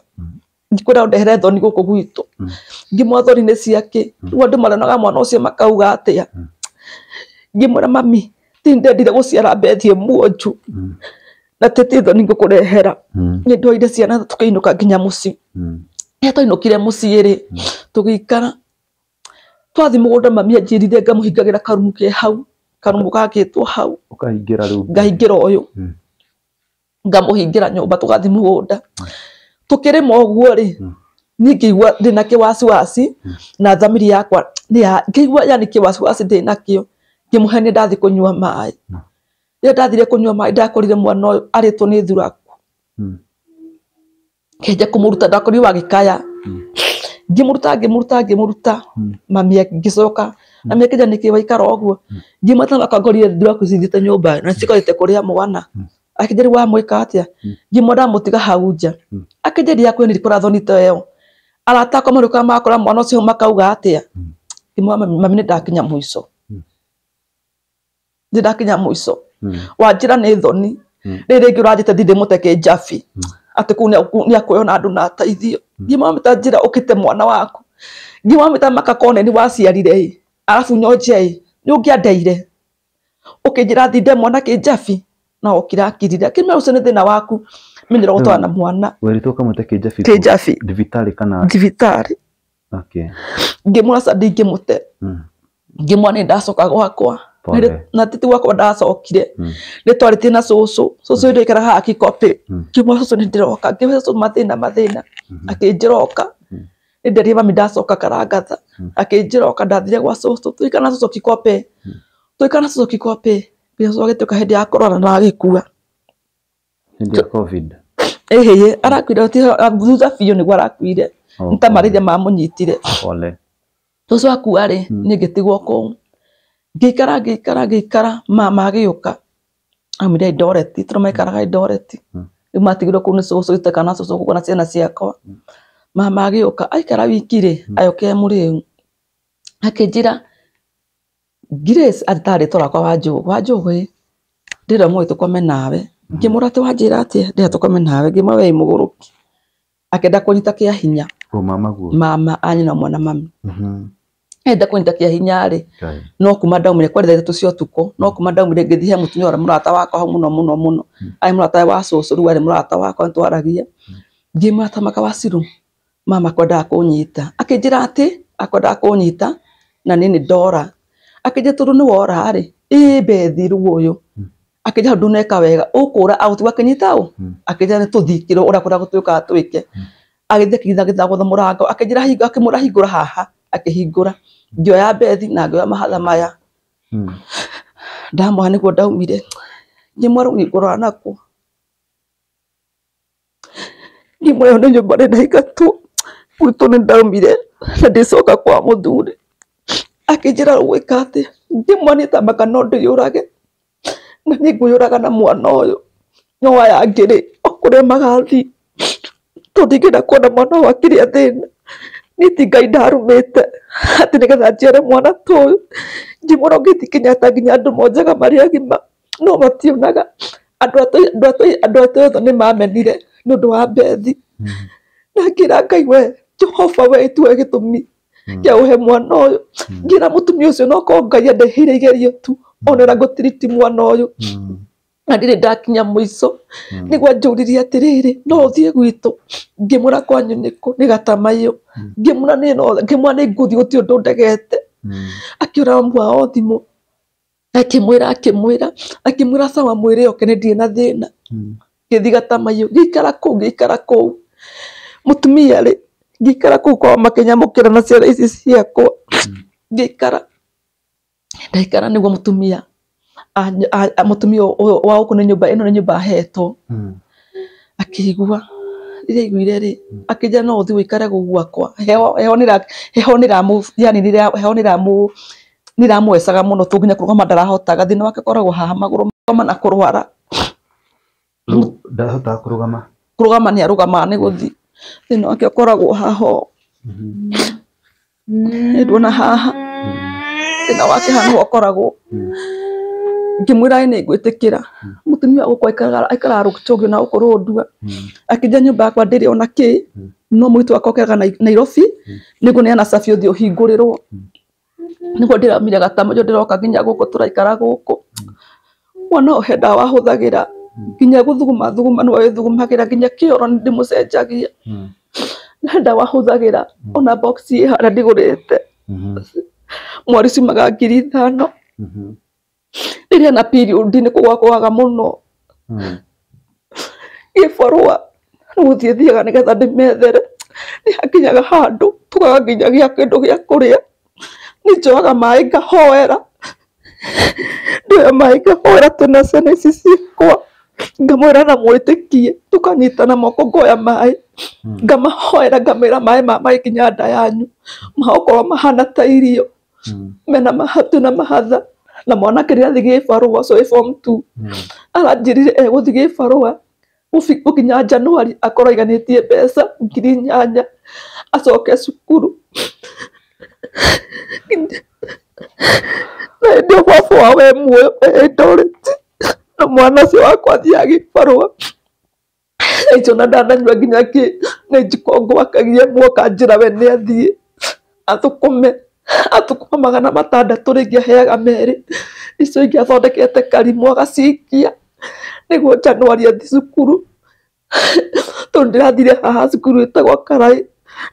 ndikwira ndehere thoni guku gwitu hmm. ngimwa thoni ni ciake hmm. riu andu marenoga mwana ucio makauga atia hmm. ngimwira mami tindendire guciara mbethie muonju na tete thoni ngukurehera ni ndoire ciana tukiinuka nginya muci ya twainukire muci ri tugiikara twathi mugunda mami anjirire ngamuhingagira karumu ke hau karumu gakitwo hau ngahingira uyu ngamuhingira nyumba tugathi mugunda mm tukirimo moguo ri hmm. ni ngiigua ndi na kiwasi wasi hmm. na thamiri yakwa ni ngiigua yani kiwasiwasi ndi nakio ngimuhe ni ndathi kunyua maai hmm. rä ndathire kå nyua maä ndakorire mwana å yå arä two nä thuraku kenja kå må ruta ndakorire wa gä kaya ngä må ruta ngä må ruta ngä må ruta mami ngä coka mami akenja nä kä waikara å guo ngä matana makangorire thuraku cithiä te nyå na cikorä te kå mwana akinjiri wa mweka atia ngimwenda hmm. mutiga hau nja hmm. akinjiria kwini kurathonite yo arata ko mariuka makora mwana ucio makauga atia ngimwa hmm. mami ni ndakinya muico ndi muiso wa jira ni thoni riri ngi urajite thindi muteke jafi ati kuu ni akoyo na andu na taithio ateithio mwa mita jira ukite mwana waku mwa mita makakone ni waciarire i arafu nyoje i ni ungiandeire ukinjira thinde mwana kinjabi na okira akirira kimwe å cio nä na waku mi nä rogotwara na mwana weritwo kamwite kĩjabi thibitarĩ kana thibitarĩ ngĩmå raca ndingä må te hmm. ngä mwa nä ndacoka gwakwa na titi gwakwa ndacokire hmm. nä twarä tie na cåcå cåcå hmm. ndå ikaraga akikopä ngä mwa cåcå nä ndä roka ngä cåcå mathä na mathä na akä njä roka nä nderie mami ndacoka karangatha akä njä ndathire gwa cåcå tå ikana cåcå kikope tå ikana cåcå kikope Because ũgĩtuĩka hĩndĩ ya korona no agĩkua hĩndĩ ya covid ĩhĩĩ arakuire thutha biũ nĩguo arakuire nĩ ta marĩria mamũnyitire tũcu akua rĩ niĩ ngĩtigwo kũu ngĩikara ngĩikara ngĩikara mama agĩũka aumire Ndoreti tondũ maikaraga Ndoreti rĩu matigirwo kũu nĩ cũcũ itũikaga na cũcũ gũkũ na ciana ciakwa mama agĩũka aikara wiki rĩ agĩũka e mũrĩu akĩnjĩra Grace atari tora kwa wajo wajo we ndä moyo tukome nawe ngä rate wanjä atä ndä tukome nawe ngä wei må gå rå kia hinya kå nyita kä mama anyä na mwana mami mhm. enda kå nyita kä hinya rä no kuma ndaumire kwarä thaithatå cia å tukå no kuma ndaumire ngä thihe må tumia å rä må rata wakwa hau må no må no må no wa cåcå rä u arä må rata wakwa nä twaragia ngä mama kwa kå nyita akä njä ra atä na nini dora akinja turu ni wora ri ibe thiru uyu hmm. akinja ndu neka wega ukura out wakinyita u hmm. akinja ni tuthikiro ura kura gutuika tuike hmm. aginja kinda githa gutha murango akinjira hingo akimura haha akihingura ngioya bethi na ngioya mahatha maya ndamwa niguo ndaumire ngimwara ngikora nakuo ngimwara ndo nyumba ndaikatu gwitu ni ndaumire na ndicoka kwa muthuri akijira gwikate ndi mwanita maka no ndiyurage nani ni nguyuraga hmm. na mwana uyu nyowa yangiri okuria magathi tũthingĩra kuona mwana wakĩrĩa thĩna niĩ ti ngai ndarumĩte atĩ nĩgetha njiare mwana ta ũyũ njimũrongĩti kenyatta nginya andũ monjaga marĩ agima no mationaga andũ atũ othe ni mamenire nĩ ũndũ wa mbethi na ngĩra ngai we jehova we itue gĩtũmi Hmm. ya uhe mwana uyu hmm. ngira mutumia ucio no ko ngai andeheire igerio tu hmm. onera gutiriti mwana uyu na ndirä ndakinya må ico nä gwa atä rä no å thiä gwitå ngä mwä ra kwanyu nä gatamaä å ngä mwä nä ngå thiä ti ndå ndegete akä å ra mwao thimå akä mwä ra akä mwä ra akä mwä ra na thä na ikara ikara kå u må ngikara kuu kwa makinyamukira na ciana ici ciakwa mm. ngikara ndaikara niguo mutumia mutumia wa uku ni nyumba ino ni nyumba ahetwo mm. akiigua rä aiguire rä mm. akinjä no å thiä gå ikare gå gwakwa heho nä ramwecaga må no tå nginya kå rå gama ndarahotaga thä na wake koragwo haha magå rå na kå rwara kå rå gama nä arå gamaga nä gå thiä thä thina wake akoragwo haho ndwona haha na wake hanhu akoragwo ra må ngwitikira mutumia gukwa aikara rukitogio na ukorwo ndua mm-hmm. nyå mba yakwa ndiri ona ki mm-hmm. no mwitu wakwa ukeraga Nairobi mm-hmm. nigu neana cabi uthii uhingurirwo niguo ndiramire gatamo jo ndiroka nginya guku turaikara guku mwana ohe ndawa ra Hmm. nginya guthuguma thuguma no wethugumagira nginya kioro ndi mucenjagia hmm. na ndawa huthagira hmm. ona box ihara ndigurite mwari ciumaga ngiri ithano riria na period ni kugwakwaga muno giborwa guthie thiaga nigetha ndimethere nihakinyaga handu tugaga nginyagia kindu gia kuria nijoaga mai ngahoera ndoya mai ngahoera tena ciana ici ciakwa ngamwira na mwitikie tukanyita na moko ngoya maĩ hmm. ngamahoera ngamwira maĩ ma magĩkinya nda yanyu mahokorwo mahana ta irio hmm. mena mahatu na mahatha na mwanake rä rä a so barå form two hmm. aranjä rire egå thi gä barå a kinya januari akorwo aiganä pesa ngiri nyanya acoke cukuru na hä ndä å baba wawe muoyo ndå rä na mwana ũcio wakwa thiaga ibarũa aicio na ndananyua nginya kä na njikongwakagia muoka njĩra we nĩ athiĩ athũkũme atukuma magana matandatå rä ngä aheaga merä icio ingä athondekete karimå agacikia nä guo njanuari athi cukuru tå ndä rathire haha cukuru ä tagwa karaä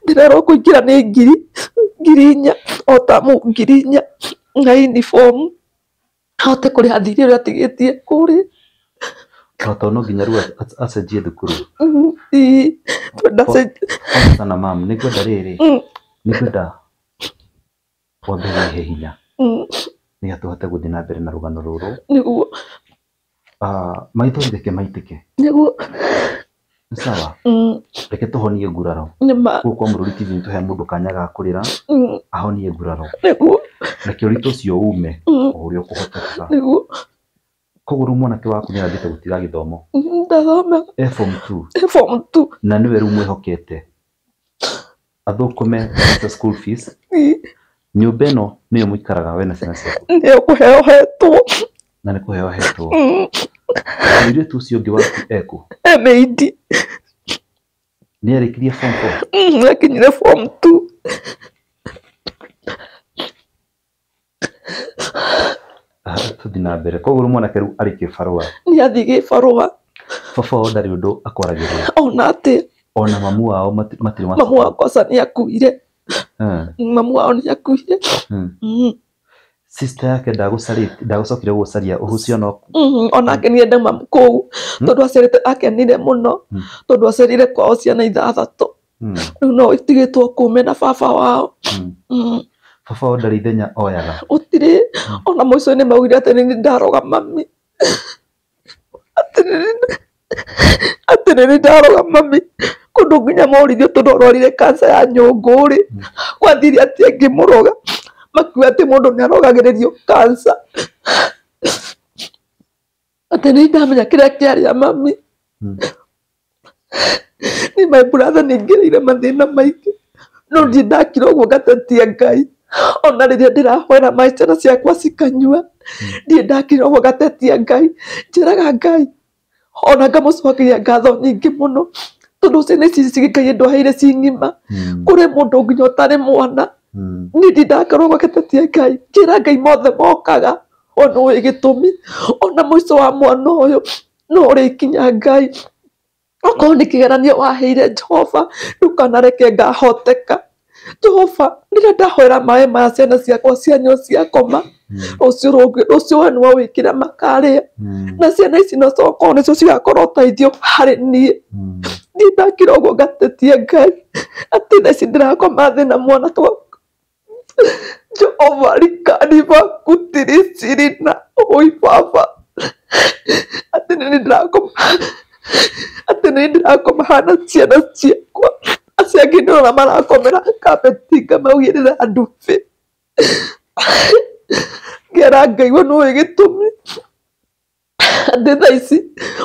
ndä rerwo kå ingä ra nä ngiri ngiri inya o ngiri inya na inibomu hote kå rä ha thiri å rä a atigä tie kå rä to no nginya rä u acenjie thukuru twendana mam nä ngwenda rä rä nä ngwenda wambe wä he hinya mm. nä getha tå hote gå thiä na mbere na rå gano rå rå nä guo ah, maithå theke maitäke nä guo sawa mm. reke tuhonie nguraro gå kwa må rå ritithini tå he må ndå kanya ga kå rä ra mm. ahonie nguraro reke å ritå cio ume å mm. rä a å kå hoteka koguo rä mwanake waku nä arathä te gå tiga gä thomo na nä we rä u mwä hokete athå kå me nyå mba ä no nä yo må ikaraga we na ciana ciaku nä kå heohetwo na nä kå heohetwo Mũirĩtu tu ũcio ũngĩ waku ekũ? Ameidi. Nĩarĩkirie form four? Mm, Akinyire form two. Ah, tũthiĩ na mbere. Koguo rĩu mwanake rĩu arĩ kĩbarũa. Nĩathiĩ kĩbarũa. Baba wao ndarĩ ũndũ akwaragĩrĩra. Ona atĩ. Ona mamu wao matirĩ matirĩ. Mamu wakwa aca nĩakuire. Eh. Mamu wao nĩakuire. Hmm. Mm sister yake ndagåcokire gå caria å hucio no onake nä enda mamu kå u tondå akenire må no hmm. tondå acerire kwao ciana ithathatå hmm. rä u no itigä two kå na baba wao hmm. baba å ndarä ithenya oyaga å tirä ona må ico nä maugire atä nä ndaroga mami atä nä ndaroga mami kå ndå nginya morithio tå ndorwarire kanca ya nyå ngå rä gwathiri atä angä må roga makiuga atä må ndå nä arogagä rä rio kanca atä nä indamenya rä a kä arä a mami hmm. nä maimburatha nä ingä rä ire mathä no ndiä ndakira å ngatetia ngai ona rä rä a ndä rahoera ciakwa cikanyua hmm. ndiä ndakira å ngatetia ngai njäraga ngai ona ngamå cokeria ngatho nyingä må no tondå ciana ici cigä ngai ndå haire cing'ima hmm. kå rä må ndå nginya å mwana ni ndi gwa katatia ngai njira ngai mothe mokaga ona å gä ona må wa mwana å yå no å rä ngai okorwo nä kä geranio waheire jehova ndå kanareke ngahoteka jehova nä rä ndahwä maä maya ciana ciakwa cianyua ciakoma å hmm. cio we nä wo wä kä re makarä hmm. na ciana ici no cokorwo nä cigakorwo teithio harä niä ndiä hmm. ndakira å ngatetie ngai atä thaici ndä rakoma na mwana twakwa Jawa likani baku tiri siri na oi papa. Atin ini drakom, atin ini drakom hana cia na cia kwa. Asia kini ona mana aku meraka petika mau yeri na adufi. Gera gai wanu wege tumi. Atin na isi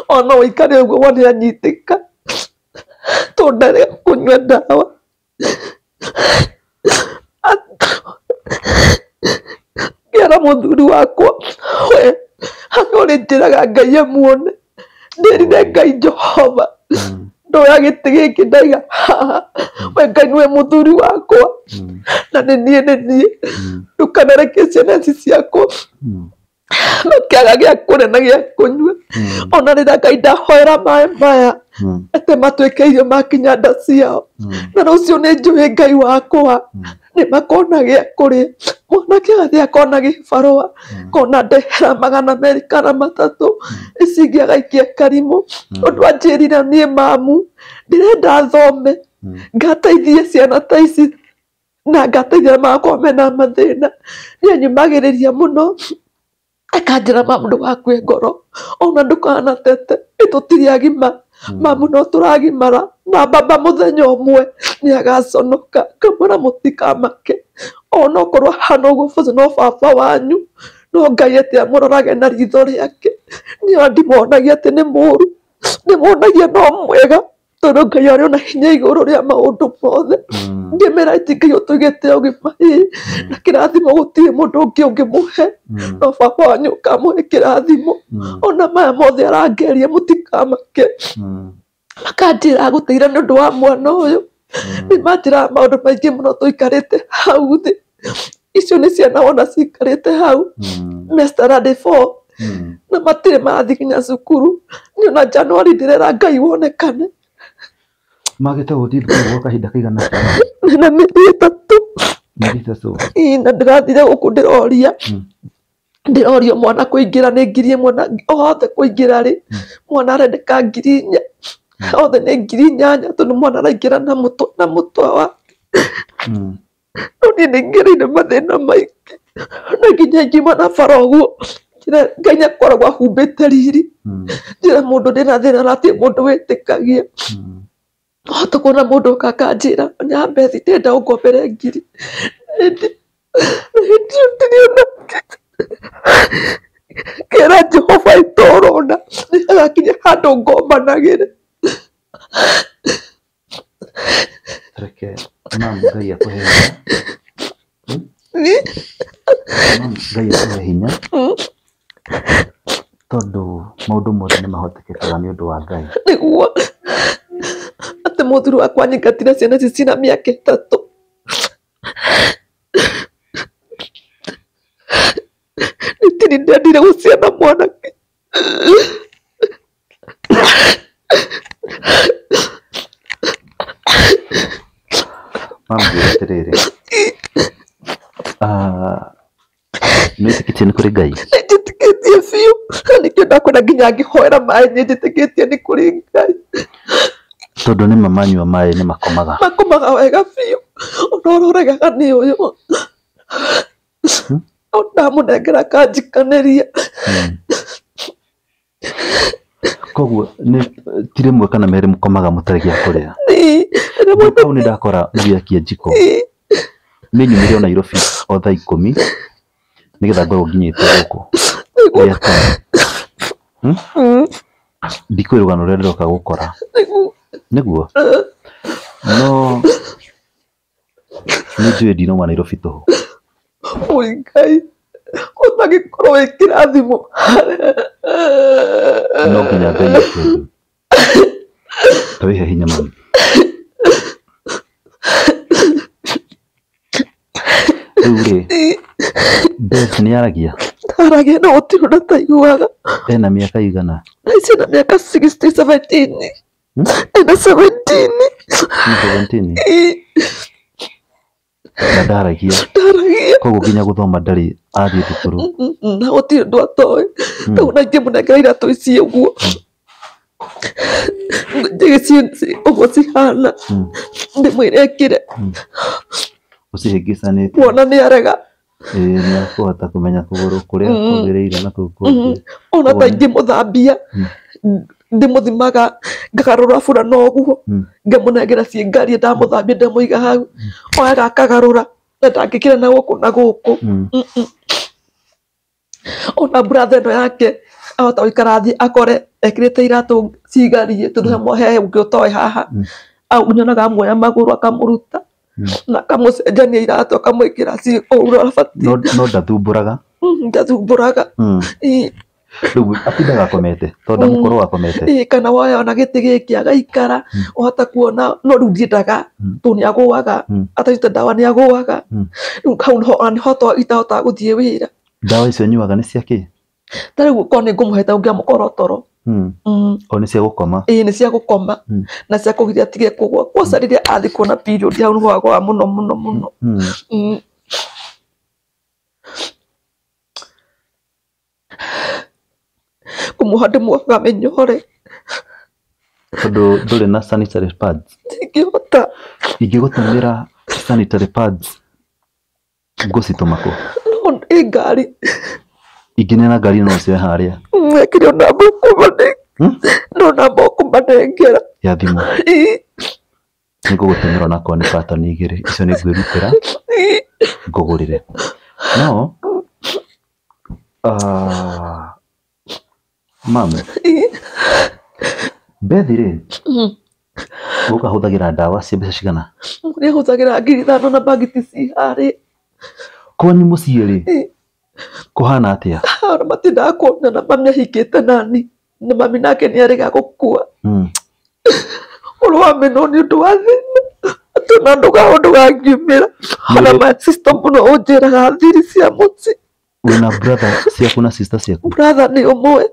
ona wikani wago wani na nyitika. Tondare kunywa dawa. ngĩara mũthuri wakwa we harĩa ũrĩ njĩraga ngai amuone ndĩrire ngai jehova mm. ndoya gĩtĩ gĩkĩ ndaiga haha we ngai nĩwe mũthuri wakwa mm. na nĩ niĩ nĩ niĩ mm. ndũkanerekie ciana ici ciakwa makiaga gä akå na gä akånyua ona rä rä a ngai ndahoera maä maya atä matuä ke irio makinya nda ciao na rå cio nä njå ä ngai wakwa ni makona gia kuria mwanake athi akona gibarua hmm. kona ndehera magana merä kana matatu hmm. icingi agaikia karimu undu hmm. anjirire nie mamu ndirenda thome ngateithie ciana ta ici na ngateithia magakorwo mena mathina nianyumagiriria muno akanjira mamu nä wakue ngoro ona ndukanatete ä tå agima hmm. mamu no tå ragimara na baba må thenya å mwe nä agaconoka kamwä må tikamake ona korwo hana å guo no baba wanyu no ngai atä amå rorage na ritho rä ake nä andimonagia atä nä må ru nä monagia no mwega tondå ngai ari ona hinya iguru ria maundu mothe hmm. ngimira itingai tugite ugimai hmm. na kirathimo gutire mundu ungi ungimuhe hmm. no baba wanyu kamuhe kirathimo ona maya mothe arangeria mutikamake makanjira guteira ni undu wa mwana uyu ni manjira maundu maingi muno tuikarite hau thi icio ni ciana wona cikarite hau na matire marathiginya cukuru ni ona januari ndirera ngai wonekane magete guthii thukuru gwa kahinda kaigana na mĩthĩ ĩtatũ mĩthĩ ĩtatũ na ndĩrathire gũkũ ndĩroria hmm. ndirorio mwana kuingira ni ngiri imwe na othe kuingira ri hmm. mwana arendeka ngiri inya hmm. othe ni ngiri inyanya tondu mwana araingira na mutwe na mutwe wake no ni ningereire mathina maingi na nginya ngiuma na bara uguo ngenya koragwo ahumbite riri njira mundu ndina thina na ti mundu witikagia no tukona mundu kakanjira nyambe thite nda ngombere ngiri kera jehova itorona niagakinya handu ngombanagire reke mam ngai akuhe ngai akuhe hinya hmm? hmm? tondu maundu mothe ni mahotekekaga ni undu wa ngai niguo aku hanya とても驚くわにがてなせなせしなみやけたと。Nitinidadira usiana mwanake bambwira aterere netikitie ni kuri ngai njitikitie biu nikio ndakoraga nginya ngihoera maĩ nyenjitikitie ni kuri ngai tondå nä manyua maä nä makomaga makomaga wega biå ona å regaga nä å yå hmm? ndamå nengera kanjikanä ria hmm. koguo ti rä mwe kana merä må komaga må tarä gä a kå rä a kau nä ndakora må gä akia njiko nä nyumä re o nairobi o thaa ikå nä getha ngorwo nginyä te gå kå rä hmm? a ndikwä rå gano rä a ndä roka gå kora niguo no nä njå ä ndinoma nairobi tå hå må ngai å tagä korwo wä kä ra thimå no nginya ngai ta wä he hinya mami rä u rä nä aragia aragia no å tirå na taiguaga ena mä aka igana aici ici na mä aka ana seventini. Na ndaragia. Ndaragia. Koguo nginya guthoma ndari athi thukuru. Na gutire ndu atoe. Kau hmm. na ngimu na ngira tu ici uguo. Njige ci uguo cihana. Hmm. Ndimwire akire. Hmm. Ucihingicanite. Wona ni arega. ĩĩ nĩ akũhota kũmenya kũgũrũ kũrĩa kwagĩrĩire na kũu kũngĩ ona ta ingĩmũthambia ndimuthimaga ngagarura bura no guo hmm. ngamunegera ci ngari ndamuthambia ndamuiga hau oyaga akagarura na ndangikira na guku na guku hmm. ona buratha ĩno yake ahota gũikara thiĩ akore ekirĩte iratũ cigarie tondũ hmm. he mwahe ũngĩ ũtoĩ haha nyonaga mwoya magũrũ akamũruta na akamũcenjania iratũ akamwĩkĩra ci ũrĩa abatiĩ no ndathumbũraga ndathumbũraga riu atindaga akomete tondu mm. komete akomete kana woya ona giti giki agaikara uhota mm. kuona no riu ndiendaga mm. tu ni aguaga ataita ndawa ni aguaga riu kau no ni hoto itahota guthie wira ndawa icio nyuaga ni cia ki ta riu ko ni heta ta ungia toro o ni cia gå koma ä nä cia gå koma na cia kå tige kå gwa kwoca rä rä a athi kuona period hau nä gwagwaga må muno må no Mũhandĩ amenyore tondũ ndũrĩ na sanitary pads ingĩhota ingĩgũtũmĩra sanitary pads ngũcitũma kũ no ĩ ngari ingĩneana ngari no cioe harĩa mekire ona mũkũmane hmm? no na mũkũmanengera ya thimũ nĩ ngũgũtũmĩra onakorwo nĩ katoni igĩrĩ icio nĩ ngwĩrutĩra ngũgũrĩre no uh, mami bethi rä mm-hmm. guka hå thagä ra ndawa cia mbeca cigana nä hå thagä ra ngiri ithano na mbagiti ciharä kwani må ciä rä kå hana atä a ona matindaga kuonana mami ahinkä te nani na mami nake nä arä ga gå kua å hmm. rå wa no nä å ndå wa thina atå na ndå gaå ndå gangiumä ra ona må no å njä raga thiri cia må ci wä na ciaku na ciaku nä å mwe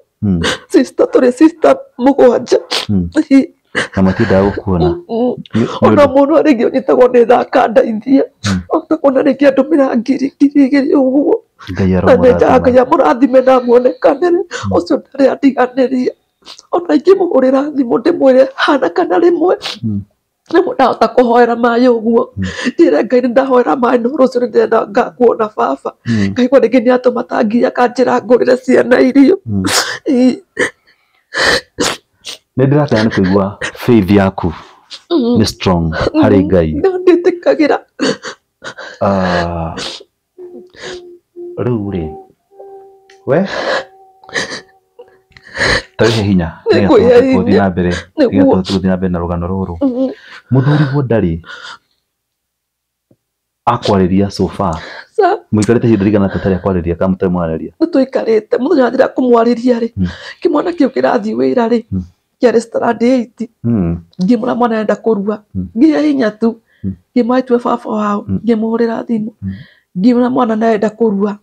sista tå rä sista må gwanja na matindaga gå kuona mm, mm. ona må ndå arä ngä å nyitagwo nä thaka ndeithie hmm. ona kuona rä ngä andå mä ra ngiri ngiri igä rä å guo nanenjaga ngai amå rathime na muonekanä å cio ndarä andiganä ria ona ingä må hå rä ra thimå ndä mwä re hana kana rä mwe hmm ndahota kå hoera kuhoera å guo njira ngai nä ndahoera mayo no rucio ni ndirenda ngakuona baba ngai kwa ningi ra ngå rä re ciana irio nä ndä ratena nä kå igua faith yaku nä strong harä ngai ndä tä kagä ra rä u rä we tarihe hinya tuthi na mbere tuthi na mbere na rugano ruru muthuriguo mm. ndari akwarĩria sofa mũikarĩte hinda rigana tatarĩ akwarĩria ka mũtarĩ mwarĩria nĩ tũikarĩte mũthenya wa ndĩra kũmwarĩria rĩ mm. kĩmwana kĩu kĩrathiĩ wĩra rĩ mm. kĩarĩ starand eight ngĩmwĩra mwana enda kũrua ngĩhe hinya tu ngĩmaĩtue baba wao ngĩmũhũrĩra thimũ ngĩmwĩra mwana nĩarenda kũrua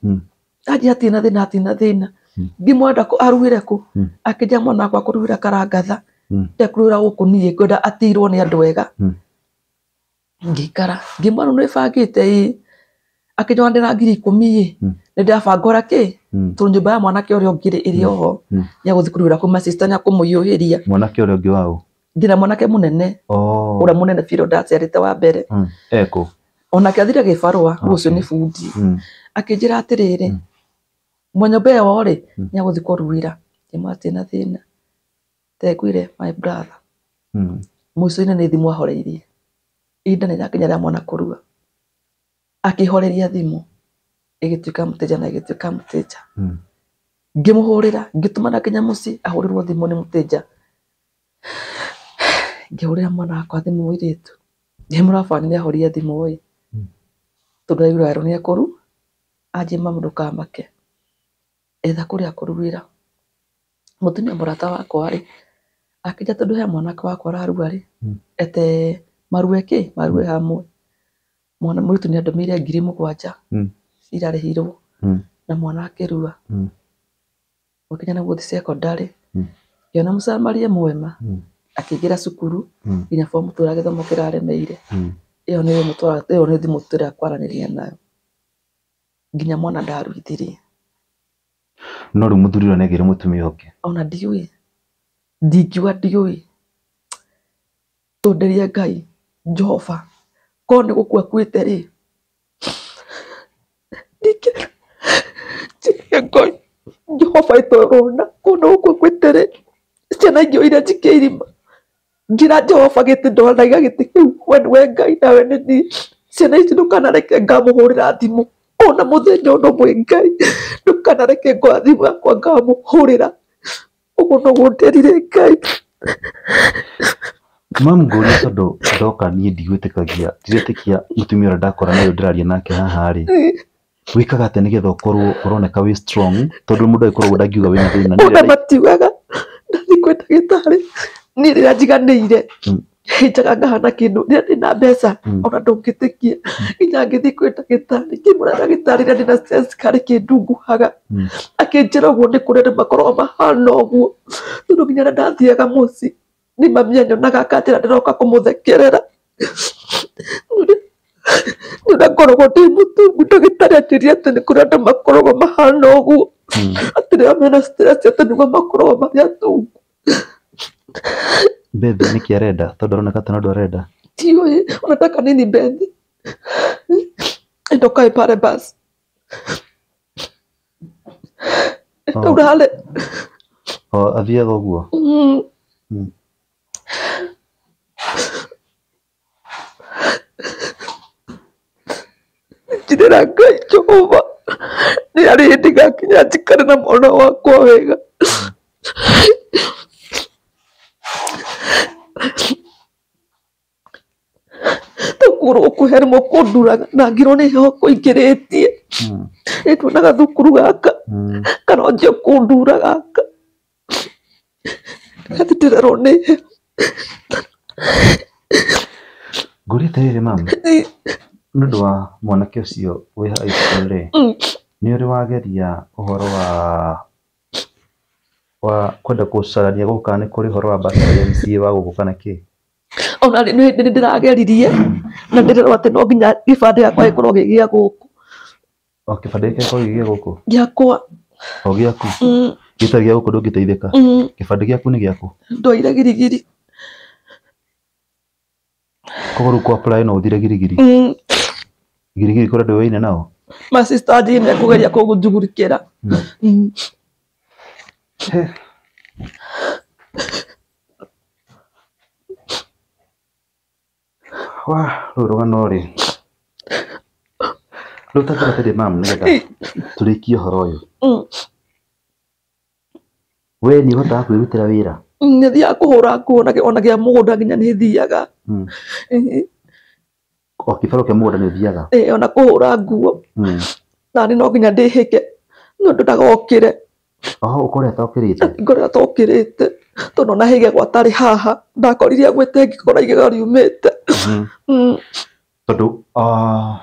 anjĩ hatirĩ na thĩna na thĩna ngimwenda kå aruire kå hmm. akä nja mwana wakwa kå ruira karangatha hmm. ndekå rä gå kå niä ngwenda atirwo ni andå ega hmm. ngikara ngimwanu ni bangä i ä akä na ngiri ikåmi ä ni ndärabanga ra kä tå nyå mba ya mwanake å rä iri å oho nä agå thiä kå rä ra kå macista nä akå må iå hä ria mwanake å rä a å ngä waå ndä mwanake må nene å oh. rä a må nene biro ndaciarä te wa mbere ekå onake athire gä barå a gå cio nä munyombe yo ri hmm. ni aguthikwo ruira imwatina thina tekwire my brother muico hmm. ina ni thimå ahoreirie inda ida ni rä a mwana kå aki hore horeria ya ĩgä tuä ka må na ĩgä tuä ka må tĩnja hmm. ngä må mana kinya musi ahore ahå rä rwo thimå nä må tĩnja ngä mwana kwa thimå må irä tu ä må rabani nä ahoria thimå ä tondå aigua ero nä akå ru anjä mamå ndå kamake etha kå rä a kå wakwa-rä akä tondå he mwanake wakwa ararua rä hmm. ete marue kä marue hamwe mwana må ritå nä ngiri må gwanja hmm. hmm. na mwana akä rua gå kinya na gå thiä cekondarä ngä mwema akĩingĩra cukuru nginya bomu tũra gĩthomo kĩraremeire ĩyo nĩ thimå tũra kwaranĩria nayo nginya mwana ndaruithirie no rä u må thuri rä gä re må tumia å ngä ona ndiå ndingiuga ndiå ä nderie ngai jehova korwo nä gå kua kuä te rä ngoi jehova itorona kona gå kua te rä ciana ingä iria njikä irima ngira jehova gä tä ndona igagä tä kä u we nä we ngai nawe nä ni ciana ici ndå kanareke ngamå hå rä ra thimå ona muthenya ona mwingai ndukanareke ngwathi wakwa ngamuhurira uguo gå nderire ngai mamu ngũria tondũ ndoka niĩ ndigwĩtĩkagia ndirĩtĩkia mũtumia ũrĩa ndakora nayo raria nake haha rĩ wĩkaga atĩ nĩgetha ũkorwo ũroneka wĩ strong tondũ mũndũ agĩkorwo ndangiuga wĩna na ona matiugaga ndathiĩ rä ndagĩtarĩ niĩ rĩrĩa njiganĩire mm njagaga mm. hana kindu ria ndina mbeca hmm. ona ndungitikie hmm. hmm. nginya ngithi kwi ndagitari na ndagitari ria ndina stress kari kindunguhaga akinjira uguo ni kuria makorwo mahana uguo tondu nginya ria ndathiaga muci ni mamia nyonaga akatira ndiroka kumuthekirira ndakoragwo ndi mutungu ndagitari anjĩria atĩ nĩ kũrĩ andũ makoragwo mahana ũguo atĩ rĩrĩa mena stress atĩ nĩguo makoragwo marĩ atungu Bethi niki arenda tondu aroneka ta ndu arenda. Tiwe, unataka nini Bethi? Enda ukae pale basi. Enda oh. ulale. athiaga uguo. Mm. Mm. njirira ngai jehova nä arä hä ndä njikare na mwana wakwa wega mm thukuru kuher mukunduraga na ngiro ni heho kuingiritie nitwonaga hmm. thukuru gaka hmm. kana njio kundura gaka gathetererwo ni heho ngurite riri mama nundu wa mwanake ucio wi hau ikuru ri ni uri wageria uhoro wa wa kwenda kucarania guka ni kuri horo wa basa ya MCA wa guka na ki ona ni ndirageririe na ndirerwo ati no nginya gibande gakwa gikorwo gigia guku o kibande gikorwo gigia guku giakwa o giaku gitari giaku ndungiteithika kibande giaku ni giaku ndoire girigiri koguo riu kwa apply no uthire girigiri girigiri kuria ndiwaine nao masista ndine kugeria kugujugurikira mm. mm wa rå rå rä rä u tangä mam nĩgetha tå rä kie å horo å yå we nä å hotaga kwä rutĩra wä ra nä thiaga kå hå ra nguo ona gä a må mm. gå nda nginya nä thiaga o kä barå kä a må gå nda nä thiaga ona kå hå ra nguo nanä no nginya ndä hä ke nä å ndå ndagokä re oho ukoretwo ukirite ngoretwo ukirite tondu na hige gwatari haha ndakorire gwite ngikora igego riumite mhm. mm. tondu ah,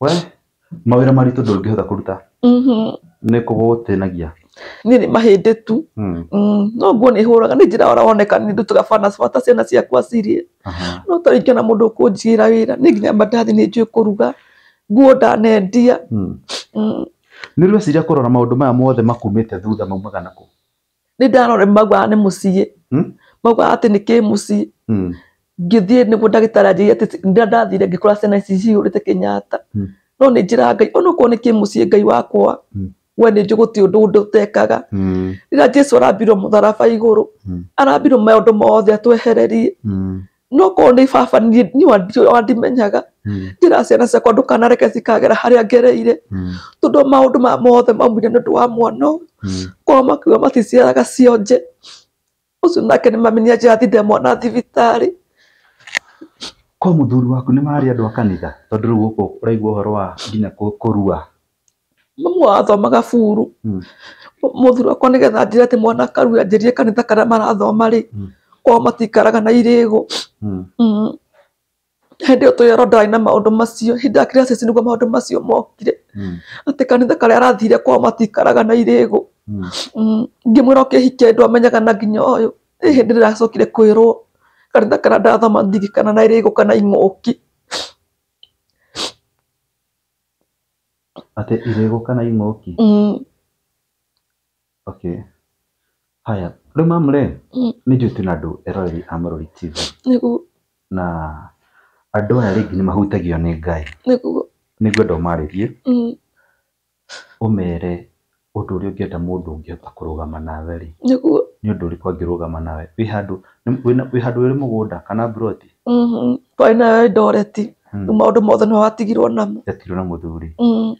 we mawira maritu ndungihota kuruta mhm. nä kå gå tä nagia niä nä mahä ndä tu hmm. mm. no nguo nä hå raga nä njä ra woneka nä ndutagabana bata ciana ciakwa cirä no tarä ingä må ndå kå njigä ra wä ra nä nginya mandathi nä njuä kå ruga nguo ndanendia hmm. mm nä rä weciria kå rora maå ndå maya mothe makumä te thutha maumaga nakå nä ndarore maugaga nä må ciä hmm? maugaga atä nä kä må ciä hmm. ngäthiä nä guo ndagätarä anjä atä ndä ndathire ngä kora ciana ici cihå rä te kä nyata hmm. no nä njä ra ngai ona korwo nä kä må ciä ngai wakwa we nä njå gå tä ndå ndå tekaga rä rä a jesu arambirwo må tharaba igå rå arambirwo maå ndå mothe atwehererie no korwo nä ibaba niä wandimenyaga Hmm. njira ciana ciakwa ndukanareke cikagera haria ngereire hmm. tondu maundu ma mothe maumire ni undu wa mwana hmm. kwa makiuga maticiaraga cionje ucio nake ni maminia njira thinde mwana thibitari kwa muthuri waku ni mari andu a kanitha tondu riu guku uraigua uhoro wa nginya kurua mamu wathomaga buru muthuri wakwa ni getha njira ati mwana akarua njirie kanitha karia marathoma ri kwao matikaraga na irigu hindi utu yero ndarä na maå ndå macio hä ndä akirä acä nä guo maå ndå macio mokire hmm. atä kanitha karä a arathire kwao matikaraga na irä gå hmm. hmm. ngä mwä ra kä hikia ndå amenyaga na nginya å yå ä hä ndä ndä racokire kwä rwo kanitha kana ndathoma ndirikana na irä gå kana ingå ki atä kana ingå ki haya rä u mamå rä nä njå tä na andå eroreri a marå ri tv na andå aya rä ngä nä mahutagio nä ngai nä ngwenda å marä å mere mm. å ndå å rä a å ngä enda må ndå å ngä hota kå rå gama nawe-rä nä å ndå å rä kå angä rå gama nawe wä handå wä rä må gå nda kana mburoti twarä mm-hmm. ndoreti hmm. maå ndå mothe nä watigirwo namo yatigirwo na må thuri mm.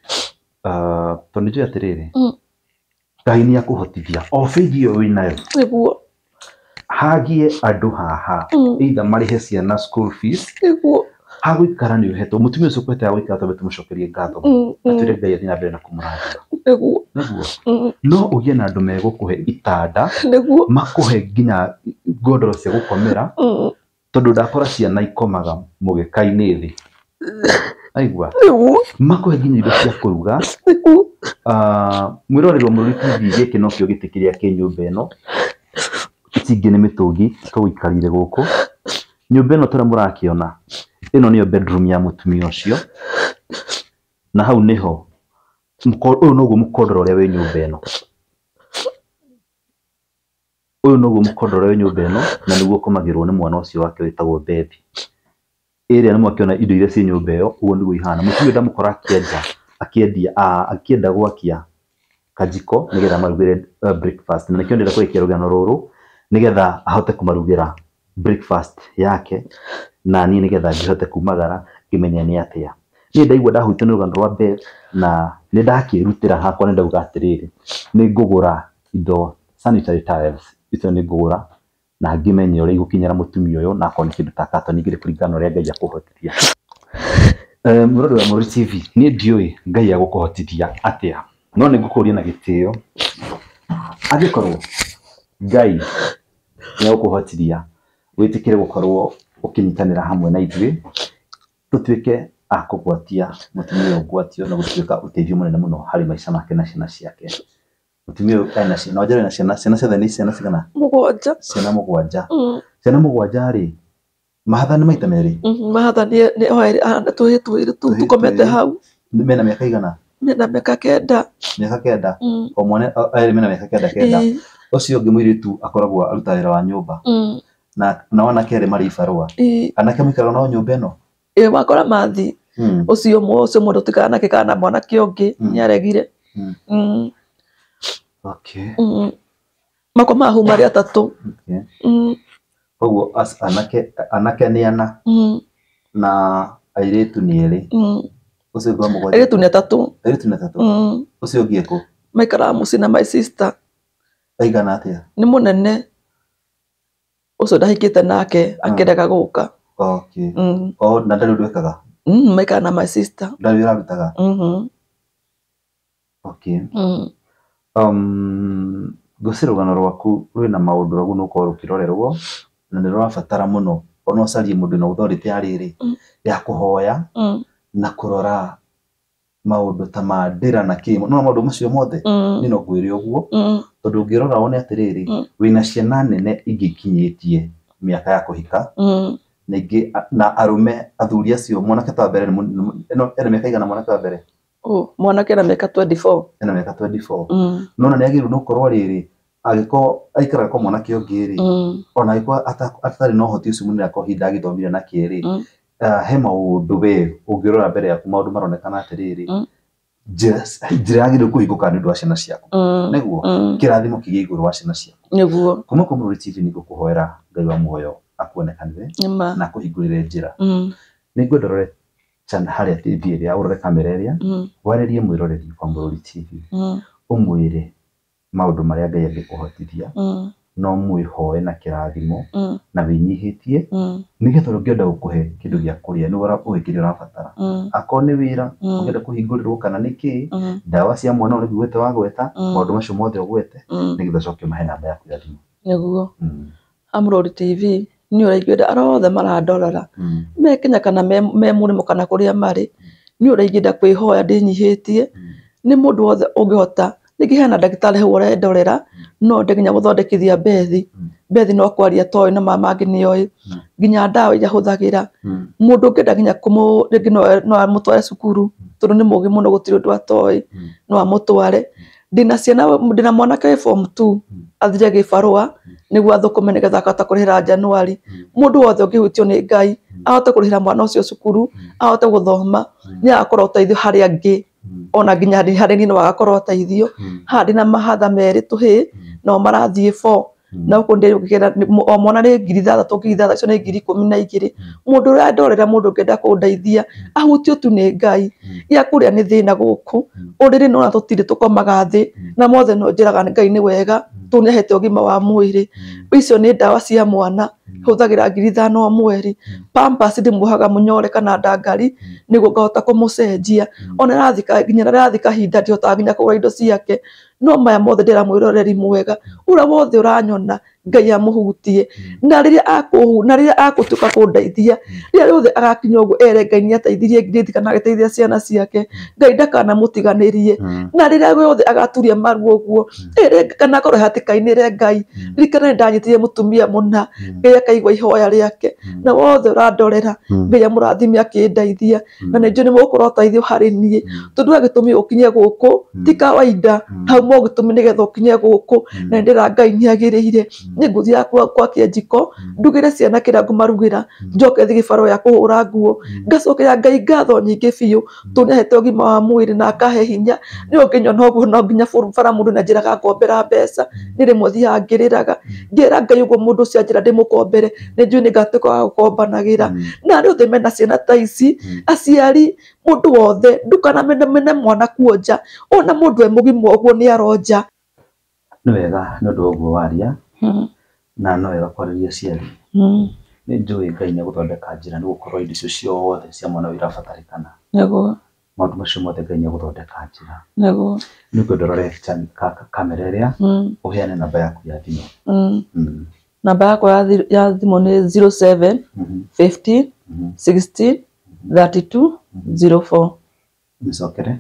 ah, tondå nä njå atä rä mm. rä ngai nä akå hotithia o ä ĩyo wä nayo hagie andu haha mm. either marihe ciana school fees niguo hagwikara nä å hetwo må tumia å cio kå hetaga gå ikara twambe tå må ngatho mm, mm. atwä ngai athiä na mbere na kå niguo no å na andå megå kå he itanda niguo makå he nginya ngondoro cia gå komera tondå ndakora ciana ikomaga må gä aigua makuhe he nginya indo cia kå ruga ah, mwä rorerwo må rå ri tv gä kä no kä o gä tä kä rä ingĩ nĩ mĩtũngi tũgũikarĩire gũkũ nyũmba ĩno tũrĩa mũrakĩona ĩno nĩyo bedroom ya mũtumia ũcio na hau nĩho ũyũ noguo mũkondoro ũrĩa wĩ nyũmba ĩno ũyũ noguo mũkondoro ũrĩa wĩ nyũmba ĩno na nĩguo ũkomagĩrwo nĩ mwana ũcio wake wĩtagwo Baby ĩrĩa nĩ mwakĩona indo iria ciĩ nyũmba ĩyo ũguo nĩguo ihana mũtumia ndamũkora akĩenja akĩendia akĩenda gwakia kajiko nĩgetha marugĩre eh, breakfast na nĩkĩo ndĩrenda kũrĩkia rũgano rũrũ nigetha ahote kumarugira breakfast yake na ni nigetha ngihote kumagara ngimenya ni atia ni ndaigua ndahutio ni rugano rwa mbe na ni ndakirutira hakwa ni ndauga atiriri ni ngugura indo sanitary tiles icio ni ngugura na ngimenya uria igukinyira mutumia uyu na akorwo ni kindu ta katoni igiri kuringana uria ngai akuhotithia eh, murori wa Mũrũri TV ni ndiũĩ ngai agũkũhotithia atia no nĩ ngũkũria na gĩtĩo angĩkorwo ngai ni gukuhotiria witikire gukorwo ukinyitanira hamwe na ithuĩ tutuĩke a kũgwatia mũtumia ũyũ ngwatio na gũtuĩka ũteithio mũnene mũno harĩ maica make na ciana ciake mũtumia ũyũ ena ciana wanja ena ciana ciana ciothe nĩ ciana cigana mũgwanja ciana mũgwanja mm. ciana mũgwanja rĩ mahatha nĩ maita merĩ mm, mahatha ah, nĩ tũhĩ twĩrĩ tu tukomete hau mena mĩaka igana mena mĩaka kenda mĩaka kenda mm. o mwana erĩ mena mĩaka kenda kenda ũcio ũngĩ tu akoragwo aruta wĩra wa nyũmba mm. na na wana anake erĩ ifarua ana anake mũikaraga no nyũmba no e wakora mathi mo ũmwe mo dotika na kanake kana mwanake ũngĩ hmm. nĩ aregire hmm. mm. mm. mako mahu marĩ atatũ koguo anake anake nĩ ana na airĩtu nĩ erĩ ũcio ũngĩ mũgwanja airĩtu ni atatũ airĩtu nĩ atatũ ũcio ũngĩ kũ maikaraga mũciĩ na my sister aigana atia nä må nene å cio ndahikä te nake ah. akärega gå ka mm. na ndarä u ndwäkaga mm, maikara na my sister ndarä u rarutaga mm-hmm. mm. um, ngå cä rå gano rwaku rwä na maå ndå rwagu nä å korwo rå kä rorerwo na nä rwabatara må no ona å carie må ndå na å thorä te arä rä ya kå hoya na kå rora maundu ta ma na ki no maundu macio mothe mm. ni no ngwire uguo mm. tondu ngirora wone atiriri mm. wina ciana nene ingikinyitie miaka ya kuhika ningĩ na arume athuri acio mwanake ta mbere ĩno ena mĩaka igana mwanake wa mbere mwanake ena mĩaka 24 ena mĩaka 24 nona nĩ agĩrĩirwo nĩgũkorwo rĩrĩ agĩkorwo aikaraga kwa mwanake ũngĩ rĩ ona agĩkorwo atarĩ na ũhoti ũcio mũnene akorwo hihi ndagĩthomire na kĩrĩ he maundu we ungirora mbere yaku maundu maronekana atiriri mm. njira yagirire kuhinguka ni wa ciana ciaku mm. niguo mm. kirathimo kigie iguru wa ciana ciaku niguo kuma kwa Mũrũri TV nigukuhoera ngai wa muoyo akuonekanire na kuhingurire njira ningwenda rore chan haria TV iria urore kamera iria warerie mwiroreri wa Mũrũri TV umwire maundu maria ngai hotithia no mwihoe na kirathimo mm. na winyihitie mm. nigetha ria ngienda gukuhe kindu gia kuria ni uhikiri urabatara mm. akorwo ni wira ungenda mm. kuhingurirwo kana ni kii mm. ndawa cia mwana uri gwete wa gweta maundu macio mothe ugwete nigetha coke mahe namba yaku ya thimu niguo amrori tv ni uraiguenda arothe marandorora me kenya kana me murimo kana kuria mari ni uraiguenda kwihoya ndinyihitie ni mundu wothe ungihota ningihena ndagitari hau urendorera no ndä nginya gå thondekithia mbethi hmm. mbethi no kwaria toy na mama mangä nä oä hmm. nginya ndawa iria hå thagä ra må ndå å ngä no amå tware cukuru tondå nä må gä må no gå no amutware tware hmm. ndina ciana ndina mwanake wä form 2 two farua ni gwa thukume ni gatha kata kurihira january mundu wothe ngihutio ni ngai ahote kurihira mwana ucio cukuru ahote guthoma ni agakorwo uteithio hari angi ona nginya hari ni wagakorwo uteithio harä na mahatha meri tuhi nao marathiä bo na gå kå ndä å mwana nä ngiri ithathatå ngiri ithathatå icio ngiri ikå na igä rä må ndorera må ngenda kå hmm. ahuti å tu ngai ia kå rä a nä thä na gå kå å na mothe no njä ngai nä wega hmm. tå nä wa mwä hmm. icio nä ndawa cia mwana hå thagä ra ngiri ithano o mweri pampas ndä muohaga må kana ndangari nä ngahota kå må cenjia ona nginya rathi kahinda ndihotaga nginya kå ra indo ciake no maya mothe ndä ramwä ra å reri mwega å rä a wothe å ranyona ngai amuhutie na riria akuhu na riria akutuka kundaithia hmm. riria riothe agakinya uguo ere ngai ni ateithirie ngirĩti kana agĩteithia ciana ciake hmm. ngai ndakanamũtiganĩrie hmm. na riria riothe agaturia maru ũguo ere kana akorwo hatĩka-inĩ re ngai ririkana nĩ ndanyitire mũtumia mũna ngai akaigua ihoya rĩake na wothe ũrandorera ngai amũrathime akĩndaithia na nĩ njũĩ nĩ mũgũkorwo ũteithio harĩ niĩ tondũ gĩtũmi ũkinye gũkũ ti kawaida hauma ũgĩtũmi nĩgetha ũkinye gũkũ na nĩ ndĩra ngai nĩ agĩrĩire ni nguthi thiaga kwa njiko mm. ndugä re ciana kira ngumarugira mm. njoke thigi faro ya kå hå ra nguo mm. ngacokera ngai ngatho nyingi biå tå nä ahete gima wa mwiri na akahe hinya ni å no nyona no nginya bara må ndå nä anjä raga ngombera mbeca nä rä mwe thiaga ngä rä ngai ugo guo cia ndå ũcio anjä ra ndä må kombere nä njå nä ngatuä ka wa gå na rä å thä ciana ta ici aciari wothe ndukana wothe ndukanamenemene mwana kuonja ona må e må gima å guo nä aronja nä wega nä å ndå waria Hmm. na no wega kwarĩria ciari hmm. nĩ njũĩ ngai nĩ egũthondeka njĩra nĩ gũkorwo indo icio ciothe cia mwana kana irabatarĩkana nĩguo maũndũ macio mothe ngai nĩ egũthondeka njĩra nĩguo nĩ kwenda ũrore kamera ĩrĩa hmm. ũheane namba yaku ya thimũ namba yakwa ya thimũ nĩ 07 15 16 32 04 mĩcokere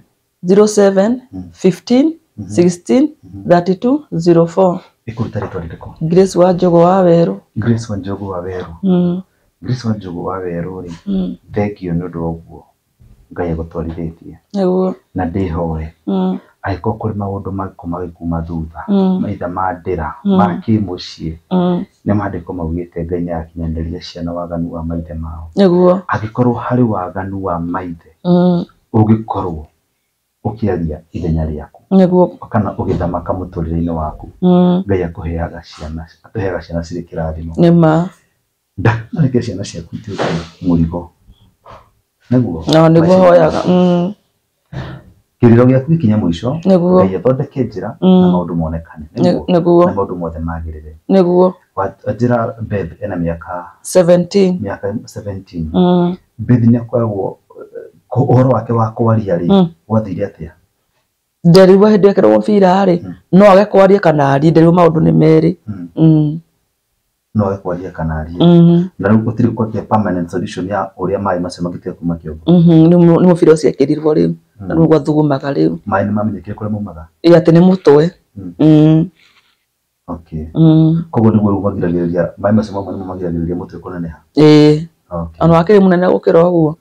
07 15 16 32 04 ikuruta rĩtwa rĩrĩkũ Grace wa jogo wa Werũ Grace wa jogo wa Werũ mm. Grace wa jogo wa Werũ rĩ mm. thengio nĩ ũndũ woguo Ngai agũtwarithĩtie nĩguo na ndĩhoe mm. angĩkorwo kũrĩ maũndũ mangĩkorwo magĩkuma thutha mm. maitha ma ndĩra mm. ma kĩmũciĩ mm. nĩ mandĩko maugĩte Ngai nĩ agakinyanĩria ciana waganu wa maithe mao nĩguo angĩkorwo harĩ waganu wa maithe ũngĩkorwo ukiaria ithenya rĩaku nĩguo kana ũgĩthamaka mũtũrĩre-inĩ waku mm. ngai akũheaga ciana atũheaga ciana cirĩ kĩrathimo nĩma ndakareke ciana ciaku ituĩke mũrigo nĩguo no nĩguo hoyaga mm. kĩrĩro gĩaku gĩkinya mũico nĩguo ngai athondeke njĩra na mm. maũndũ monekane nĩguo na maũndũ mothe magĩrĩre nĩguo wanjĩra Beth ena mĩaka 17 mĩaka 17 Beth nĩakoragwo uhoro wake wa kwaria rä hmm. gwathire atä a nderirwo hä ndä ä kerwo no age kwaria kana arie nderirwo maå ndå nä merä no age kwaria kana arie hmm. na rä u gå tirä kwakä ya å rä a kuma kä ongo nä må bira å ciakä rirwo rä u na hmm. rä gwathugumaga rä u maä nä mamenyekire kå rä a maumaga ä atä nä må twe koguo nä guo rä u magiragä rä ria maä macio mamwe nä mo magiragä rä ria må twe kå wakä rä må nene gå kä ra å guo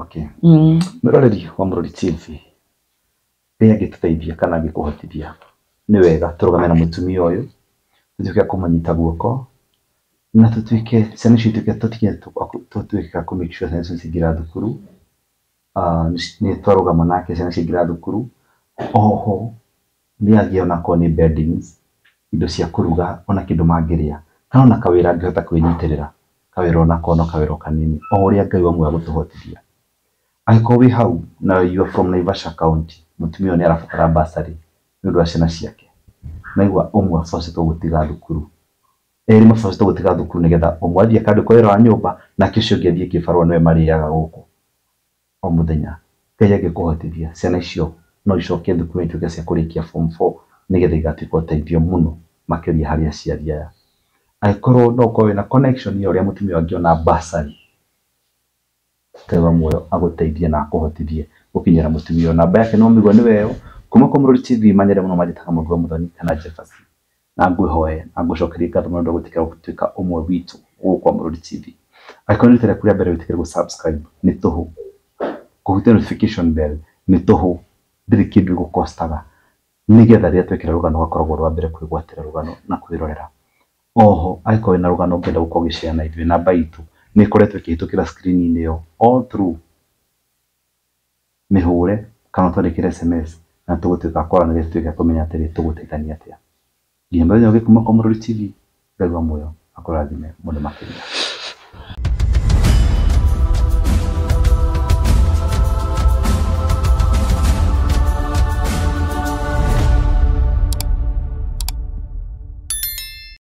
Okay. Mm. Mwiroreri wa Mũrori TV. Rĩrĩa angĩtũteithia kana angĩkũhotithia nĩ wega tũrũgame na mũtumia ũyũ tutuĩke kũmũnyita guoko na tutuĩke ciana icio ituĩke tũtige tũtuĩke ga kũmake sure ciana icio cingĩra thukuru nĩ twarũgama nake ciana cingĩra thukuru oho nĩ agĩe onakorwo nĩ beddings indo cia kũruga ona kĩndũ mangĩrĩa kana ona kawĩra angĩhota kwĩnyitĩrĩra kawira ona kono kawira kanini o ũrĩa Ngai amwe agũtũhotithia angĩkorwo wĩ hau na you are from Naivasha county mutumia ni arabatara basari ni undu wa ciana ciake naigua umwe abacitwo gutiga thukuru erä mabacitwo gå tiga thukuru nĩgetha å mwe athiä akandä kwa wä ra wa nyå mba nake å cio å ngä athiä kä barå nĩwe marĩaga gũkå o må thenya ngai angä kå hotithia ciana icio no icokie thukuru ituä ke cia kå rä kia nĩgetha igatuĩka å teithio må no makĩria harĩ aciari aya angä korwo no å korwo wä na ä yo å rä a må tumia basari tega moyo aguteithie na akuhotithie gukinyira mutumia namba yake no migwa ni weo kuma kwa Mururi TV manyere muno majitaga murwa muthoni kana Jefferson na ngwihoye na ngucokerie ngatho muno ndo gutikira gutuika umwe witu gukwa Mururi TV akoni tera kuria mbere gutikira gu subscribe ni tuhu kuhutia notification bell ni tuhu ndiri kindu gukostaga nigetha rä a twekera rå gano gakoragwo rwa mbere kwä rugano na kwirorera oho akoni na rugano ngenda gukogishia na gä na baitu nä ikoretwo ä kä hä tå kä ra screen-inä yo mä hå re kana twandä kä re sms na tå gå tuä ka kwaranä rä tuä ke tå menya atä rä tå gå teithania atä a nginya må thenya gä kuma kwa må rori tv ngai wa yo akå rathime må ndå makä ria